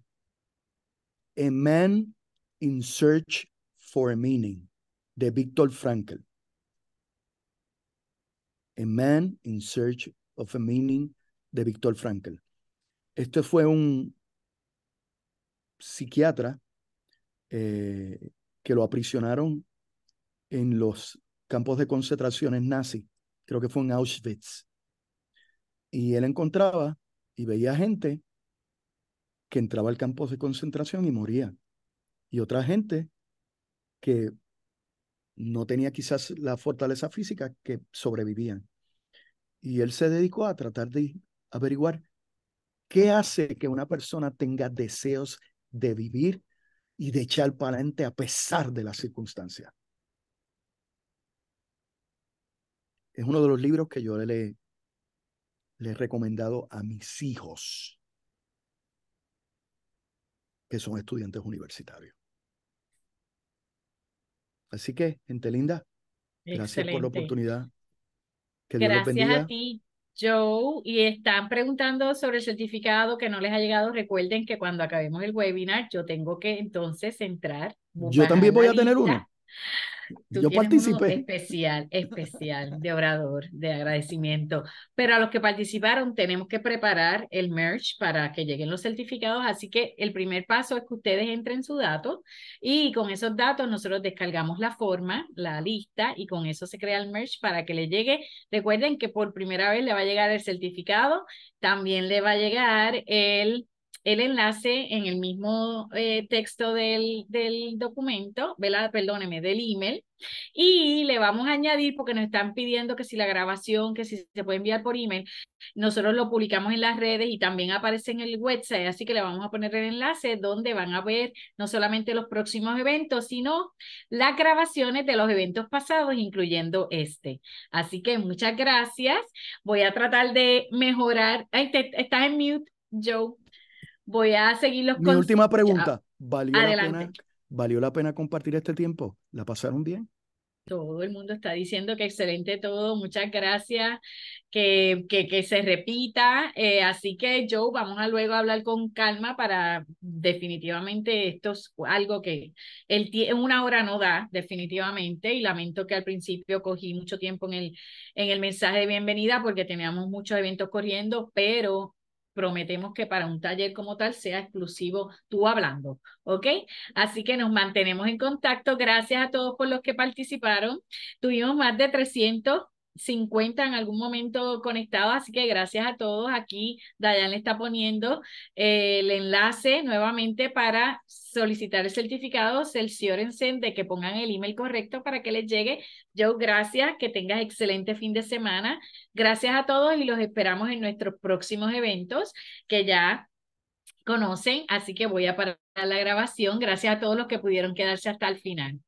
A Man in Search for a Meaning de Víctor Frankl. A Man in Search of a Meaning de Víctor Frankl. Este fue un psiquiatra eh, que lo aprisionaron en los campos de concentraciones nazis creo que fue en Auschwitz. Y él encontraba y veía gente que entraba al campo de concentración y moría. Y otra gente que no tenía quizás la fortaleza física que sobrevivían. Y él se dedicó a tratar de averiguar qué hace que una persona tenga deseos de vivir y de echar para adelante a pesar de las circunstancias. Es uno de los libros que yo le, he recomendado a mis hijos, que son estudiantes universitarios. Así que, gente linda, gracias por la oportunidad. Que gracias a ti, Joe. Y están preguntando sobre el certificado que no les ha llegado. Recuerden que cuando acabemos el webinar, yo tengo que entonces entrar. Yo también voy a tener uno yo participé. especial, especial, de orador, de agradecimiento. Pero a los que participaron tenemos que preparar el merch para que lleguen los certificados. Así que el primer paso es que ustedes entren su dato y con esos datos nosotros descargamos la forma, la lista y con eso se crea el merch para que le llegue. Recuerden que por primera vez le va a llegar el certificado, también le va a llegar el el enlace en el mismo eh, texto del, del documento, Perdóneme, del email. Y le vamos a añadir, porque nos están pidiendo que si la grabación, que si se puede enviar por email, nosotros lo publicamos en las redes y también aparece en el website, así que le vamos a poner el enlace donde van a ver no solamente los próximos eventos, sino las grabaciones de los eventos pasados, incluyendo este. Así que muchas gracias. Voy a tratar de mejorar. Ay, estás en mute, Joe voy a seguir los Mi última pregunta. ¿Valió la, pena, ¿Valió la pena compartir este tiempo? ¿La pasaron bien? Todo el mundo está diciendo que excelente todo, muchas gracias, que, que, se repita. Eh, así que Joe, vamos a luego hablar con calma para definitivamente esto es algo que el una hora no da, definitivamente, y lamento que al principio cogí mucho tiempo en el, en el mensaje de bienvenida porque teníamos muchos eventos corriendo, pero prometemos que para un taller como tal sea exclusivo tú hablando, ¿ok? Así que nos mantenemos en contacto. Gracias a todos por los que participaron. Tuvimos más de 300 50 en algún momento conectado así que gracias a todos. Aquí Dayan le está poniendo eh, el enlace nuevamente para solicitar el certificado. Cerciórense de que pongan el email correcto para que les llegue. yo gracias, que tengas excelente fin de semana. Gracias a todos y los esperamos en nuestros próximos eventos que ya conocen, así que voy a parar la grabación. Gracias a todos los que pudieron quedarse hasta el final.